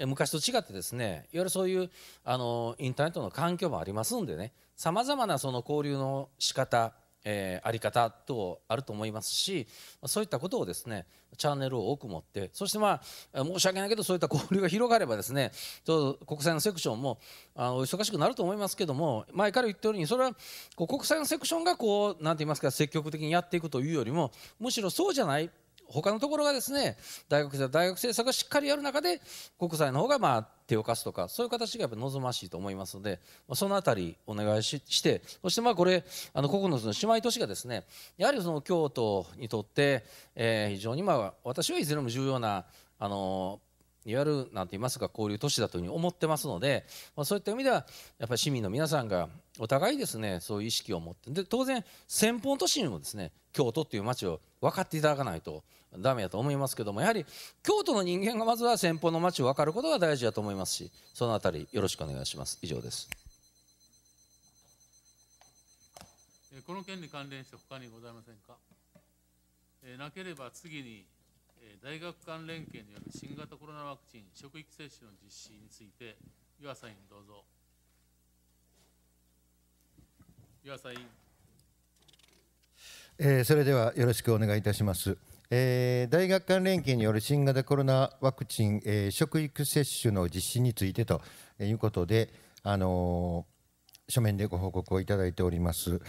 昔と違ってですねいわゆるそういうあのインターネットの環境もありますんでねさまざまなその交流の仕方えー、あり方等あると思いますしそういったことをですねチャンネルを多く持ってそしてまあ申し訳ないけどそういった交流が広がればですねと国際のセクションもあの忙しくなると思いますけども前から言ったようにそれはこう国際のセクションがこう何て言いますか積極的にやっていくというよりもむしろそうじゃない他のところがですね大学生大学政策がしっかりやる中で国債の方がま手を貸すとかそういう形がやっぱ望ましいと思いますので、まその辺りお願いしてそしてまあこれあの9つの姉妹都市がですねやはりその京都にとって、えー、非常にまあ私はいずれも重要なあのいわゆるなんて言いますか交流都市だというふうに思ってますので、まあ、そういった意味ではやっぱり市民の皆さんがお互いですねそういう意識を持ってで当然先方都市にもですね京都っていう町を分かっていただかないとダメやと思いますけどもやはり京都の人間がまずは先方の町を分かることが大事だと思いますしそのあたりよろしくお願いします以上ですこの件に関連して他にございませんかなければ次に大学間連携による新型コロナワクチン職域接種の実施について岩佐委員どうぞ岩佐委員えー、それではよろしくお願いいたします。えー、大学間連携による新型コロナワクチン、えー、職域接種の実施についてということで、あのー、書面でご報告をいただいております。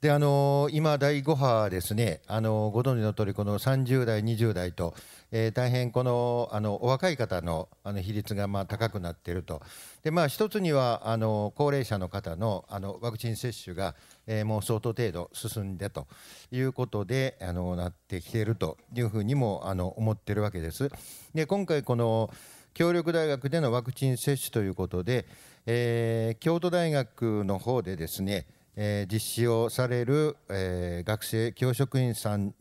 であのー、今、第5波ですね、あのー、ご存知の通り、この30代、20代と、えー、大変このあのお若い方のあの比率がまあ高くなっていると、でまあ、一つにはあの高齢者の方のあのワクチン接種がえー、もう相当程度進んでということであのなってきているというふうにもあの思ってるわけです。で今回この協力大学でのワクチン接種ということで、えー、京都大学の方でですね、えー、実施をされる、えー、学生教職員さん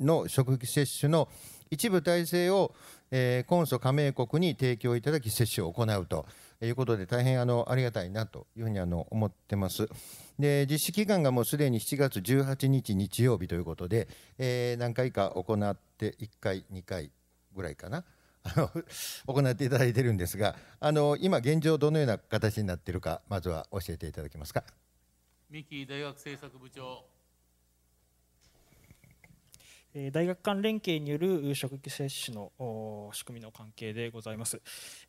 の職域接種の一部体制を、えー、コンソ加盟国に提供いただき接種を行うと。いうことで、大変あのありがたいなというふうにあの思ってます。で、実施期間がもうすでに7月18日日曜日ということで、えー、何回か行って、1回、2回ぐらいかな。あの 行っていただいてるんですが、あの今現状どのような形になってるか、まずは教えていただけますか。三木大学政策部長。大学間連携による職域接種の仕組みの関係でございます。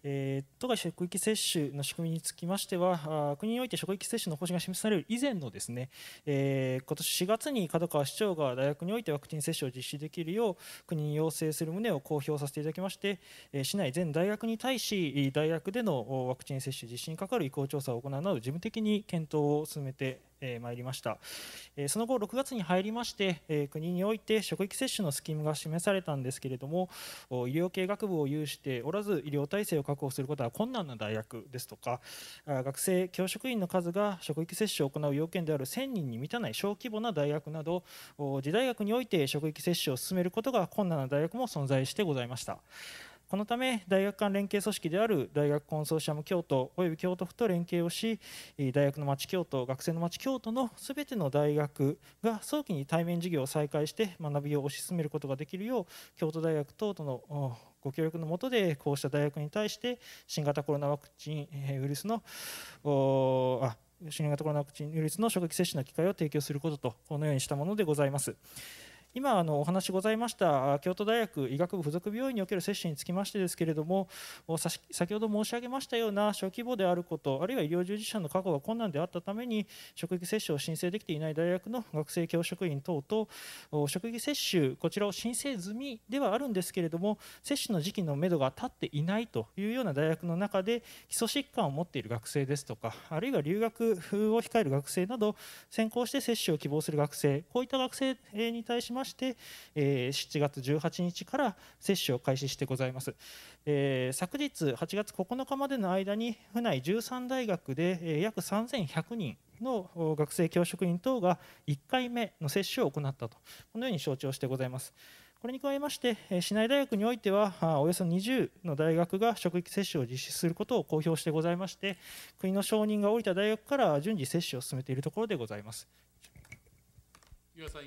え都外職域接種の仕組みにつきましては、国において職域接種の方針が示される以前のですね、え今年4月に角川市長が大学においてワクチン接種を実施できるよう国に要請する旨を公表させていただきまして、市内全大学に対し、大学でのワクチン接種実施に係る意向調査を行うなど、事務的に検討を進めてえー、参りました、えー、その後6月に入りまして、えー、国において職域接種のスキームが示されたんですけれども医療系学部を有しておらず医療体制を確保することは困難な大学ですとか学生教職員の数が職域接種を行う要件である1000人に満たない小規模な大学など時大学において職域接種を進めることが困難な大学も存在してございました。このため大学間連携組織である大学コンソーシアム京都および京都府と連携をし大学の町京都学生の町京都のすべての大学が早期に対面授業を再開して学びを推し進めることができるよう京都大学等とのご協力のもとでこうした大学に対して新型コロナワクチンウイルスの新型コロナワクチンウイルスの職域接種の機会を提供することとこのようにしたものでございます。今あのお話ございました京都大学医学部附属病院における接種につきましてですけれども先ほど申し上げましたような小規模であることあるいは医療従事者の確保が困難であったために職域接種を申請できていない大学の学生教職員等と職域接種こちらを申請済みではあるんですけれども接種の時期のめどが立っていないというような大学の中で基礎疾患を持っている学生ですとかあるいは留学を控える学生など先行して接種を希望する学生こういった学生に対しままして、えー、7月18日から接種を開始してございます、えー、昨日8月9日までの間に府内13大学で、えー、約3100人の学生教職員等が1回目の接種を行ったとこのように承知をしてございますこれに加えまして市内大学においてはおよそ20の大学が職域接種を実施することを公表してございまして国の承認が下りた大学から順次接種を進めているところでございます岩さん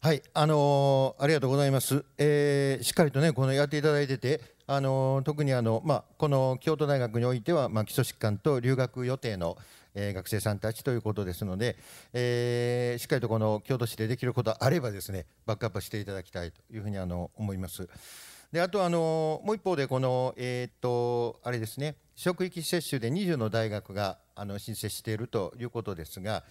はい、あのー、ありがとうございます。えー、しっかりとね、このやっていただいてて、あのー、特にあの、まあ、この京都大学においては、まあ、基礎疾患と留学予定の、え学生さんたちということですので、えー、しっかりとこの京都市でできることあればですね、バックアップしていただきたいというふうにあの思います。で、あとあのもう一方でこのえっとあれですね、職域接種で20の大学があの申請しているということですが。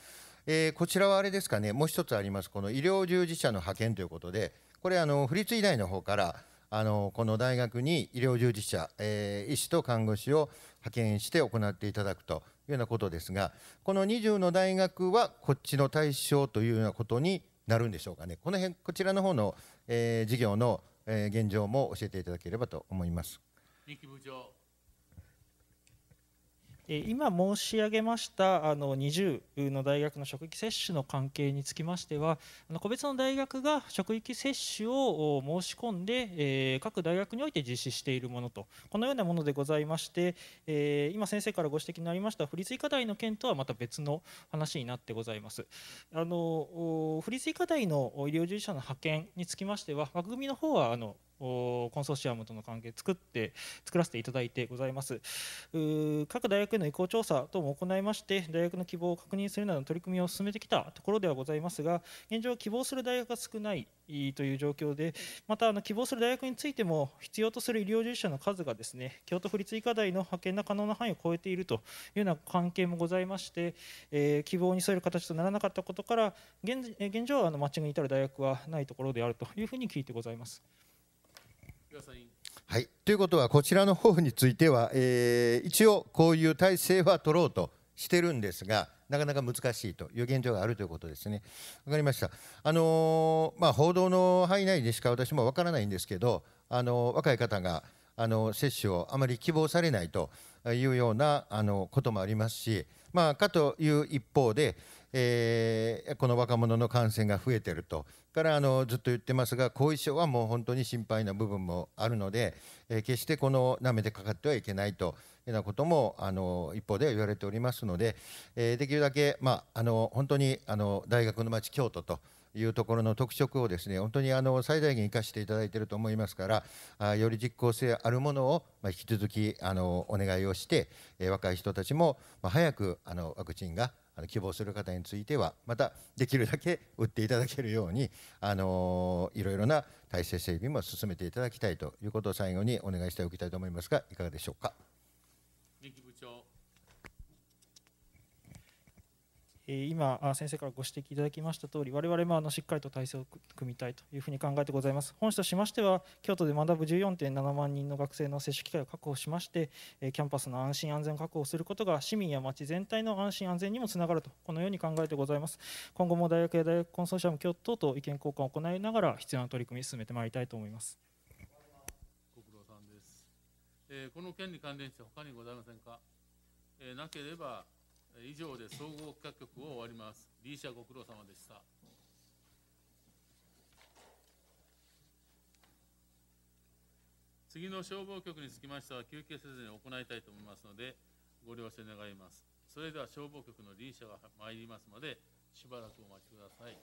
えー、こちらはあれですかね、もう一つあります、この医療従事者の派遣ということで、これ、あの府立医大の方からあの、この大学に医療従事者、えー、医師と看護師を派遣して行っていただくというようなことですが、この20の大学はこっちの対象というようなことになるんでしょうかね、この辺こちらの方の、えー、事業の、え現状も教えていただければと思います。部長今申し上げましたあの20の大学の職域接種の関係につきましては個別の大学が職域接種を申し込んで各大学において実施しているものとこのようなものでございまして今先生からご指摘のありました不立医課題の件とはまた別の話になってございますあの不立医課題の医療従事者の派遣につきましては枠組みの方はあのコンソーシアムとの関係作って作らせていただいてございます各大学への意向調査等も行いまして大学の希望を確認するなどの取り組みを進めてきたところではございますが現状希望する大学が少ないという状況でまたあの希望する大学についても必要とする医療従事者の数がですね京都府立医科大の派遣が可能な範囲を超えているというような関係もございまして、えー、希望に沿える形とならなかったことから現現状はあのマッチングに至る大学はないところであるというふうに聞いてございます。はい、ということはこちらの方については、えー、一応こういう体制は取ろうとしてるんですがなかなか難しいという現状があるということですね。わかりました。あのー、まあ、報道の範囲内でしか私もわからないんですけど、あのー、若い方があの接種をあまり希望されないというようなあのこともありますし、まあ、かという一方で、えー、この若者の感染が増えているとからあのずっと言ってますが後遺症はもう本当に心配な部分もあるので、えー、決してこのなめてかかってはいけないというようなこともあの一方では言われておりますので、えー、できるだけ、まあ、あの本当にあの大学の町京都というところの特色をですね本当にあの最大限生かしていただいていると思いますからあより実効性あるものを、まあ、引き続きあのお願いをして、えー、若い人たちも、まあ、早くあのワクチンがあの希望する方についてはまたできるだけ打っていただけるようにあのいろいろな体制整備も進めていただきたいということを最後にお願いしておきたいと思いますがいかがでしょうか。今、先生からご指摘いただきましたとおり、我々もあのしっかりと体制を組みたいというふうに考えてございます。本社としましては、京都で学ぶ14.7万人の学生の接種機会を確保しまして、キャンパスの安心・安全を確保することが、市民や町全体の安心・安全にもつながると、このように考えてございます。今後も大学や大学コンソーシアム京都と意見交換を行いながら、必要な取り組み、進めてまいりたいと思います。ご苦労さんです。えー、この件に関連して、他にございませんか。えー、なければ以上で総合企画局を終わります。リーご苦労様でした。次の消防局につきましては休憩せずに行いたいと思いますので、ご了承願います。それでは消防局のリーシャが参りますので、しばらくお待ちください。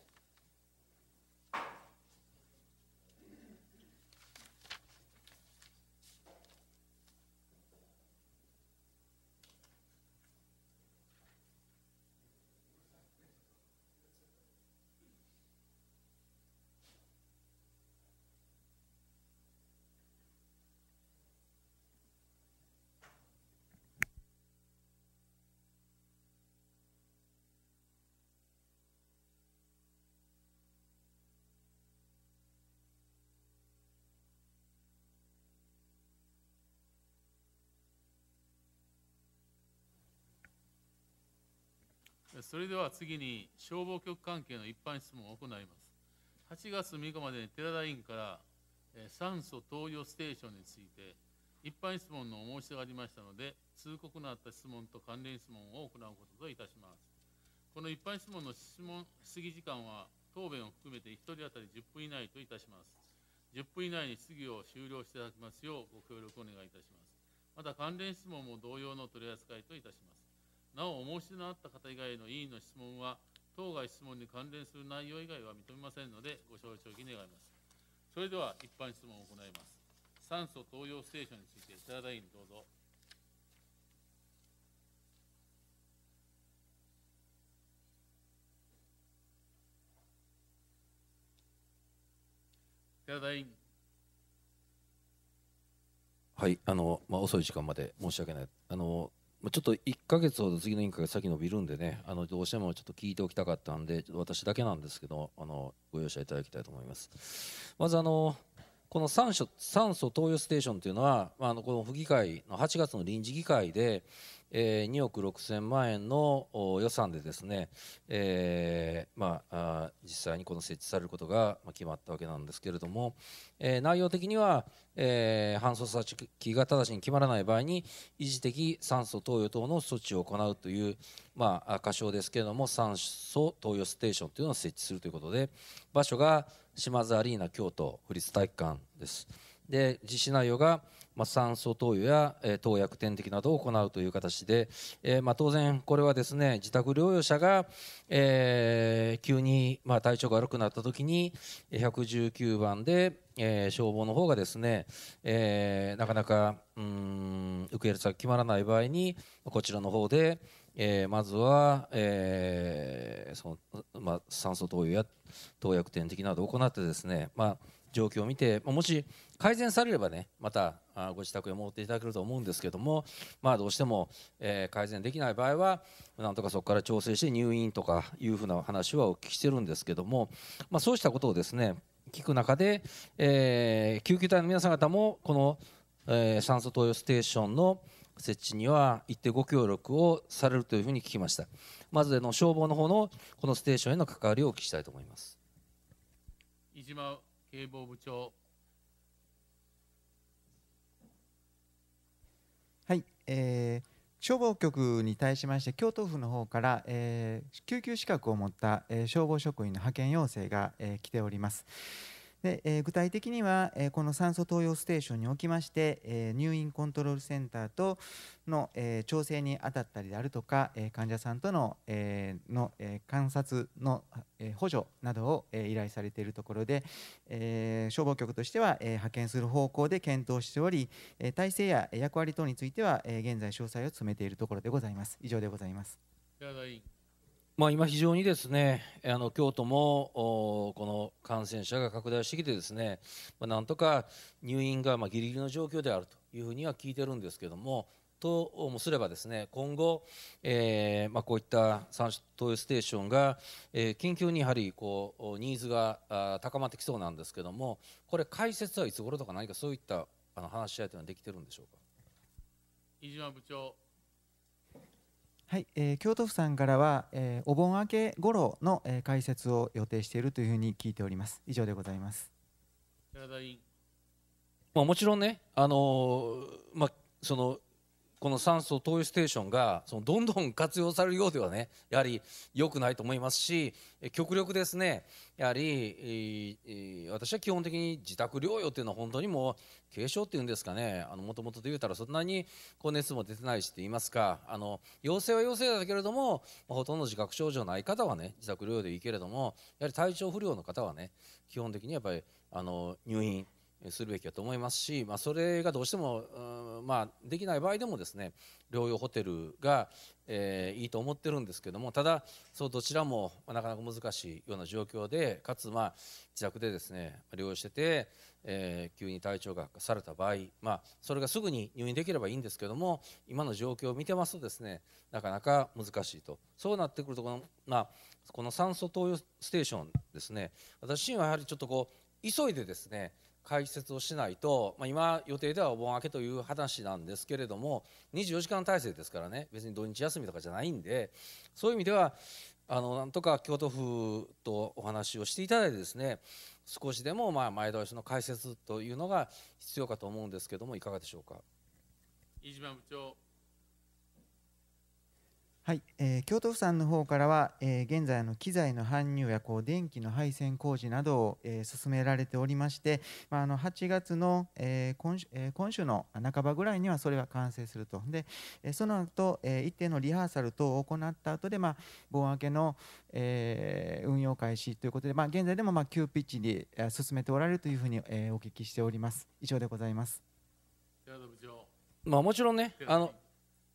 それでは次に消防局関係の一般質問を行います8月6日までに寺田委員から酸素投与ステーションについて一般質問のお申し出がありましたので通告のあった質問と関連質問を行うことといたしますこの一般質問の質問質疑時間は答弁を含めて1人当たり10分以内といたします10分以内に質疑を終了していただきますようご協力お願いいたしますまた関連質問も同様の取り扱いといたしますなお、お申し出のあった方以外の委員の質問は、当該質問に関連する内容以外は認めませんので、ご承知おき願います。それでは、一般質問を行います。酸素投与ステーションについて、寺田委員、どうぞ。寺田委員。はい、あの、まあ、遅い時間まで申し訳ない。あの、ちょっと1か月ほど次の委員会が先延びるんでね、あのどうしてもちょっと聞いておきたかったんで、私だけなんですけど、あのご容赦いただきたいと思います。まずあの、この酸素酸素投与ステーションというのは、あのこの府議会の8月の臨時議会で、えー、2億6000万円の予算でですね、えー、まあ、実際にこの設置されることが決まったわけなんですけれども、えー、内容的には、え搬送先が直ちに決まらない場合に一時的酸素投与等の措置を行うという、まあ、仮称ですけれども酸素投与ステーションというのを設置するということで場所が島津アリーナ京都府立体育館です。で実施内容が、まあ、酸素投与や、えー、投薬点滴などを行うという形で、えーまあ、当然これはですね自宅療養者が、えー、急に、まあ、体調が悪くなった時に119番で、えー、消防の方がですね、えー、なかなかうん受け入れ先決まらない場合にこちらの方で、えー、まずは、えー、そのまあ、酸素投与や投薬点滴などを行ってですね、まあ、状況を見てもし改善されればねまたご自宅へ戻っていただけると思うんですけども、まあ、どうしても、えー、改善できない場合はなんとかそこから調整して入院とかいうふうな話はお聞きしてるんですけども、まあ、そうしたことをですね聞く中で、えー、救急隊の皆さん方もこの、えー、酸素投与ステーションの設置には一定ご協力をされるというふうに聞きましたまずの消防の方のこのステーションへの関わりをお聞きしたいと思います飯島警防部長はい、えー、消防局に対しまして京都府の方から、えー、救急資格を持った、えー、消防職員の派遣要請が、えー、来ております。で、えー、具体的には、えー、この酸素投与ステーションにおきまして、えー、入院コントロールセンターとの、え調整に当たったりであるとか、え患者さんとの,、えのえ観察の、え補助などを、え依頼されているところで、え消防局としては、え派遣する方向で検討しており、え体制や役割等については、え現在詳細を詰めているところでございます。以上でございます。まあ、今、非常にですねあの京都もこの感染者が拡大してきてですね、まあ、なんとか入院がまあギリギリの状況であるというふうには聞いてるんですけどもともすればですね今後、えーまあ、こういった産投与ステーションが、えー、緊急にやはりこうニーズがあ高まってきそうなんですけどもこれ解説はいつ頃とか何かそういったあの話し合いというのはできてるんでしょうか飯島部長はい、えー、京都府さんからは、えー、お盆明け頃の、えー、解説を予定しているというふうに聞いております。以上でございます。寺田委員。まあもちろんね、あのー、まあそのこの酸素投与ステーションがそのどんどん活用されるようではねやはり良くないと思いますし極力ですねやはり、私は基本的に自宅療養というのは本当にもう軽症っていうんですかねもともとで言うたらそんなに高熱も出てないしと言いますかあの陽性は陽性だけれども、まほとんど自覚症状ない方はね自宅療養でいいけれどもやはり体調不良の方はね基本的にやっぱりあの入院するべきだと思いますし、まあ、それがどうしても、まあ、できない場合でもですね療養ホテルが、えー、いいと思ってるんですけどもただそうどちらも、なかなか難しいような状況でかつ、まあ、自宅でですね療養してて、えー、急に体調が悪化された場合、まあ、それがすぐに入院できればいいんですけども今の状況を見てますとですねなかなか難しいとそうなってくるとこの,、まあ、この酸素投与ステーションですね私自身はやはりちょっとこう急いでですね解説をしないと、まあ、今予定ではお盆明けという話なんですけれども24時間体制ですからね別に土日休みとかじゃないんでそういう意味ではあのなんとか京都府とお話をしていただいてですね少しでもまあ前倒しの解説というのが必要かと思うんですけどもいかがでしょうか飯島部長はい、えー、京都府さんの方からは、えー、現在の機材の搬入やこう電気の配線工事などを、えー、進められておりまして、まあ、あの8月の、えー、今週えー、今週の半ばぐらいにはそれは完成するとで、えー、その後、えー、一定のリハーサル等を行った後で、まあ、盆明けの、えー、運用開始ということで、まあ、現在でも、まあ、急ピッチに進めておられるというふうに、えー、お聞きしております以上でございます。部長まあ、もちろんねあの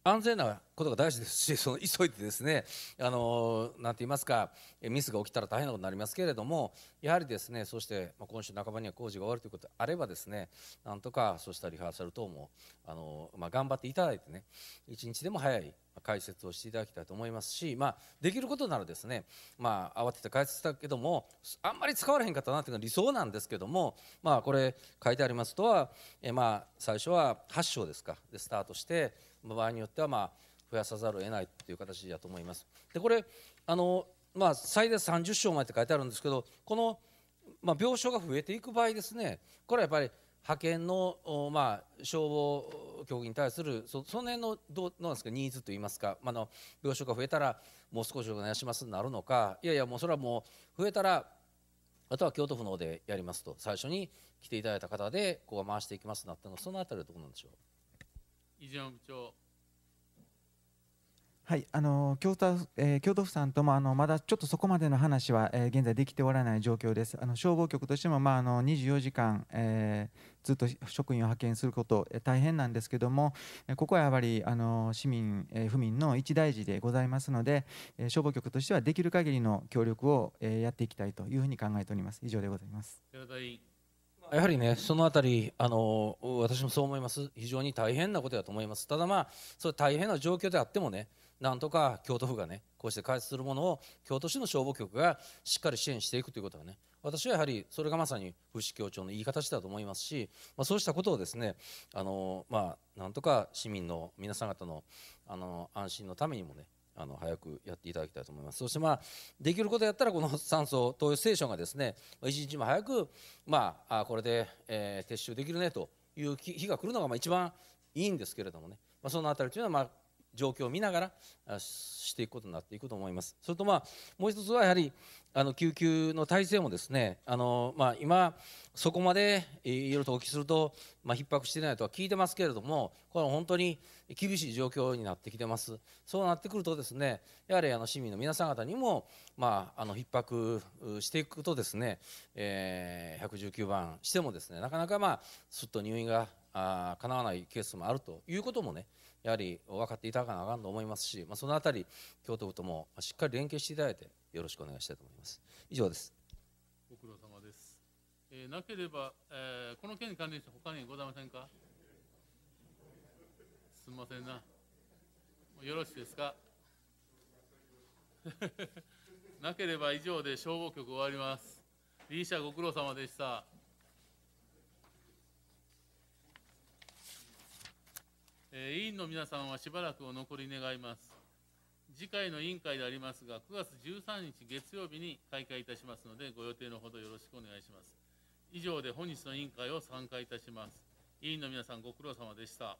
安全なことが大事ですしその 急いでですねあの何て言いますかミスが起きたら大変なことになりますけれどもやはりですねそして今週半ばには工事が終わるということであればですねなんとかそうしたリハーサル等もあの、まあ、頑張っていただいてね一日でも早い解説をしていただきたいと思いますし、まあ、できることならですね、まあ、慌てて解説したけどもあんまり使われへんかったなというのは理想なんですけども、まあ、これ書いてありますとは、えまあ、最初は8章ですかでスタートして場合によってはま増やさざるを得ないという形だと思います。でこれあの、まあ、最大30床までって書いてあるんですけどこの、まあ、病床が増えていく場合ですねこれはやっぱり派遣の、まあ、消防局に対するそその辺のどうなんですかニーズといいますか、まあの、の病床が増えたらもう少しお願いしますになるのかいやいやもうそれはもう増えたらあとは京都府の方でやりますと最初に来ていただいた方でここは回していきますなったのその辺りはどろなんでしょう飯島部長。はい、あの京都、えー、京都府さんともあのまだちょっとそこまでの話は、えー、現在できておらない状況です。あの消防局としてもまああの24時間、えー、ずっと職員を派遣すること、えー、大変なんですけども、えー、ここはやはりあの市民、えー、府民の一大事でございますので、えー、消防局としてはできる限りの協力を、えー、やっていきたいというふうに考えております。以上でございます。やはりね、そのあたり、あの私もそう思います、非常に大変なことだと思います、ただまあ、それ大変な状況であってもね、なんとか京都府がね、こうして開発するものを京都市の消防局がしっかり支援していくということはね、私はやはりそれがまさに不死協調のいい形だと思いますし、まあ、そうしたことをですね、あのまあ、なんとか市民の皆さん方のあの安心のためにもね、あの早くやっていただきたいと思いますそしてまあできることやったらこの酸素投与ステーションがですね一日も早くまあこれで、えー、撤収できるねという日が来るのがまあ一番いいんですけれどもね、まあ、そのあたりというのはまあ状況を見ながらしていくことになっていくと思います。それとまあもう一つはやはりあの救急の体制もですねあの、まあ、今そこまでいろいろとお聞きすると、まあ、逼迫してないとは聞いてますけれどもこれは本当に厳しい状況になってきてますそうなってくるとですねやはりあの市民の皆さん方にも、まあ、あの逼迫していくとですね、えー、119番してもですねなかなかまあすっと入院がかなわないケースもあるということもねやはり分かっていただかなあかんと思いますし、まあ、そのあたり、京都府ともしっかり連携していただいて、よろしくお願いしたいと思います。以上です。ご苦労様です。えー、なければ、えー、この件に関連して他にございませんかすみませんな。よろしいですか なければ以上で消防局終わります。理事社ご苦労様でした。えー、委員の皆さんはしばらくお残り願います。次回の委員会でありますが、9月13日月曜日に開会いたしますので、ご予定のほどよろしくお願いします。以上で本日の委員会を参加いたします。委員の皆さん、ご苦労様でした。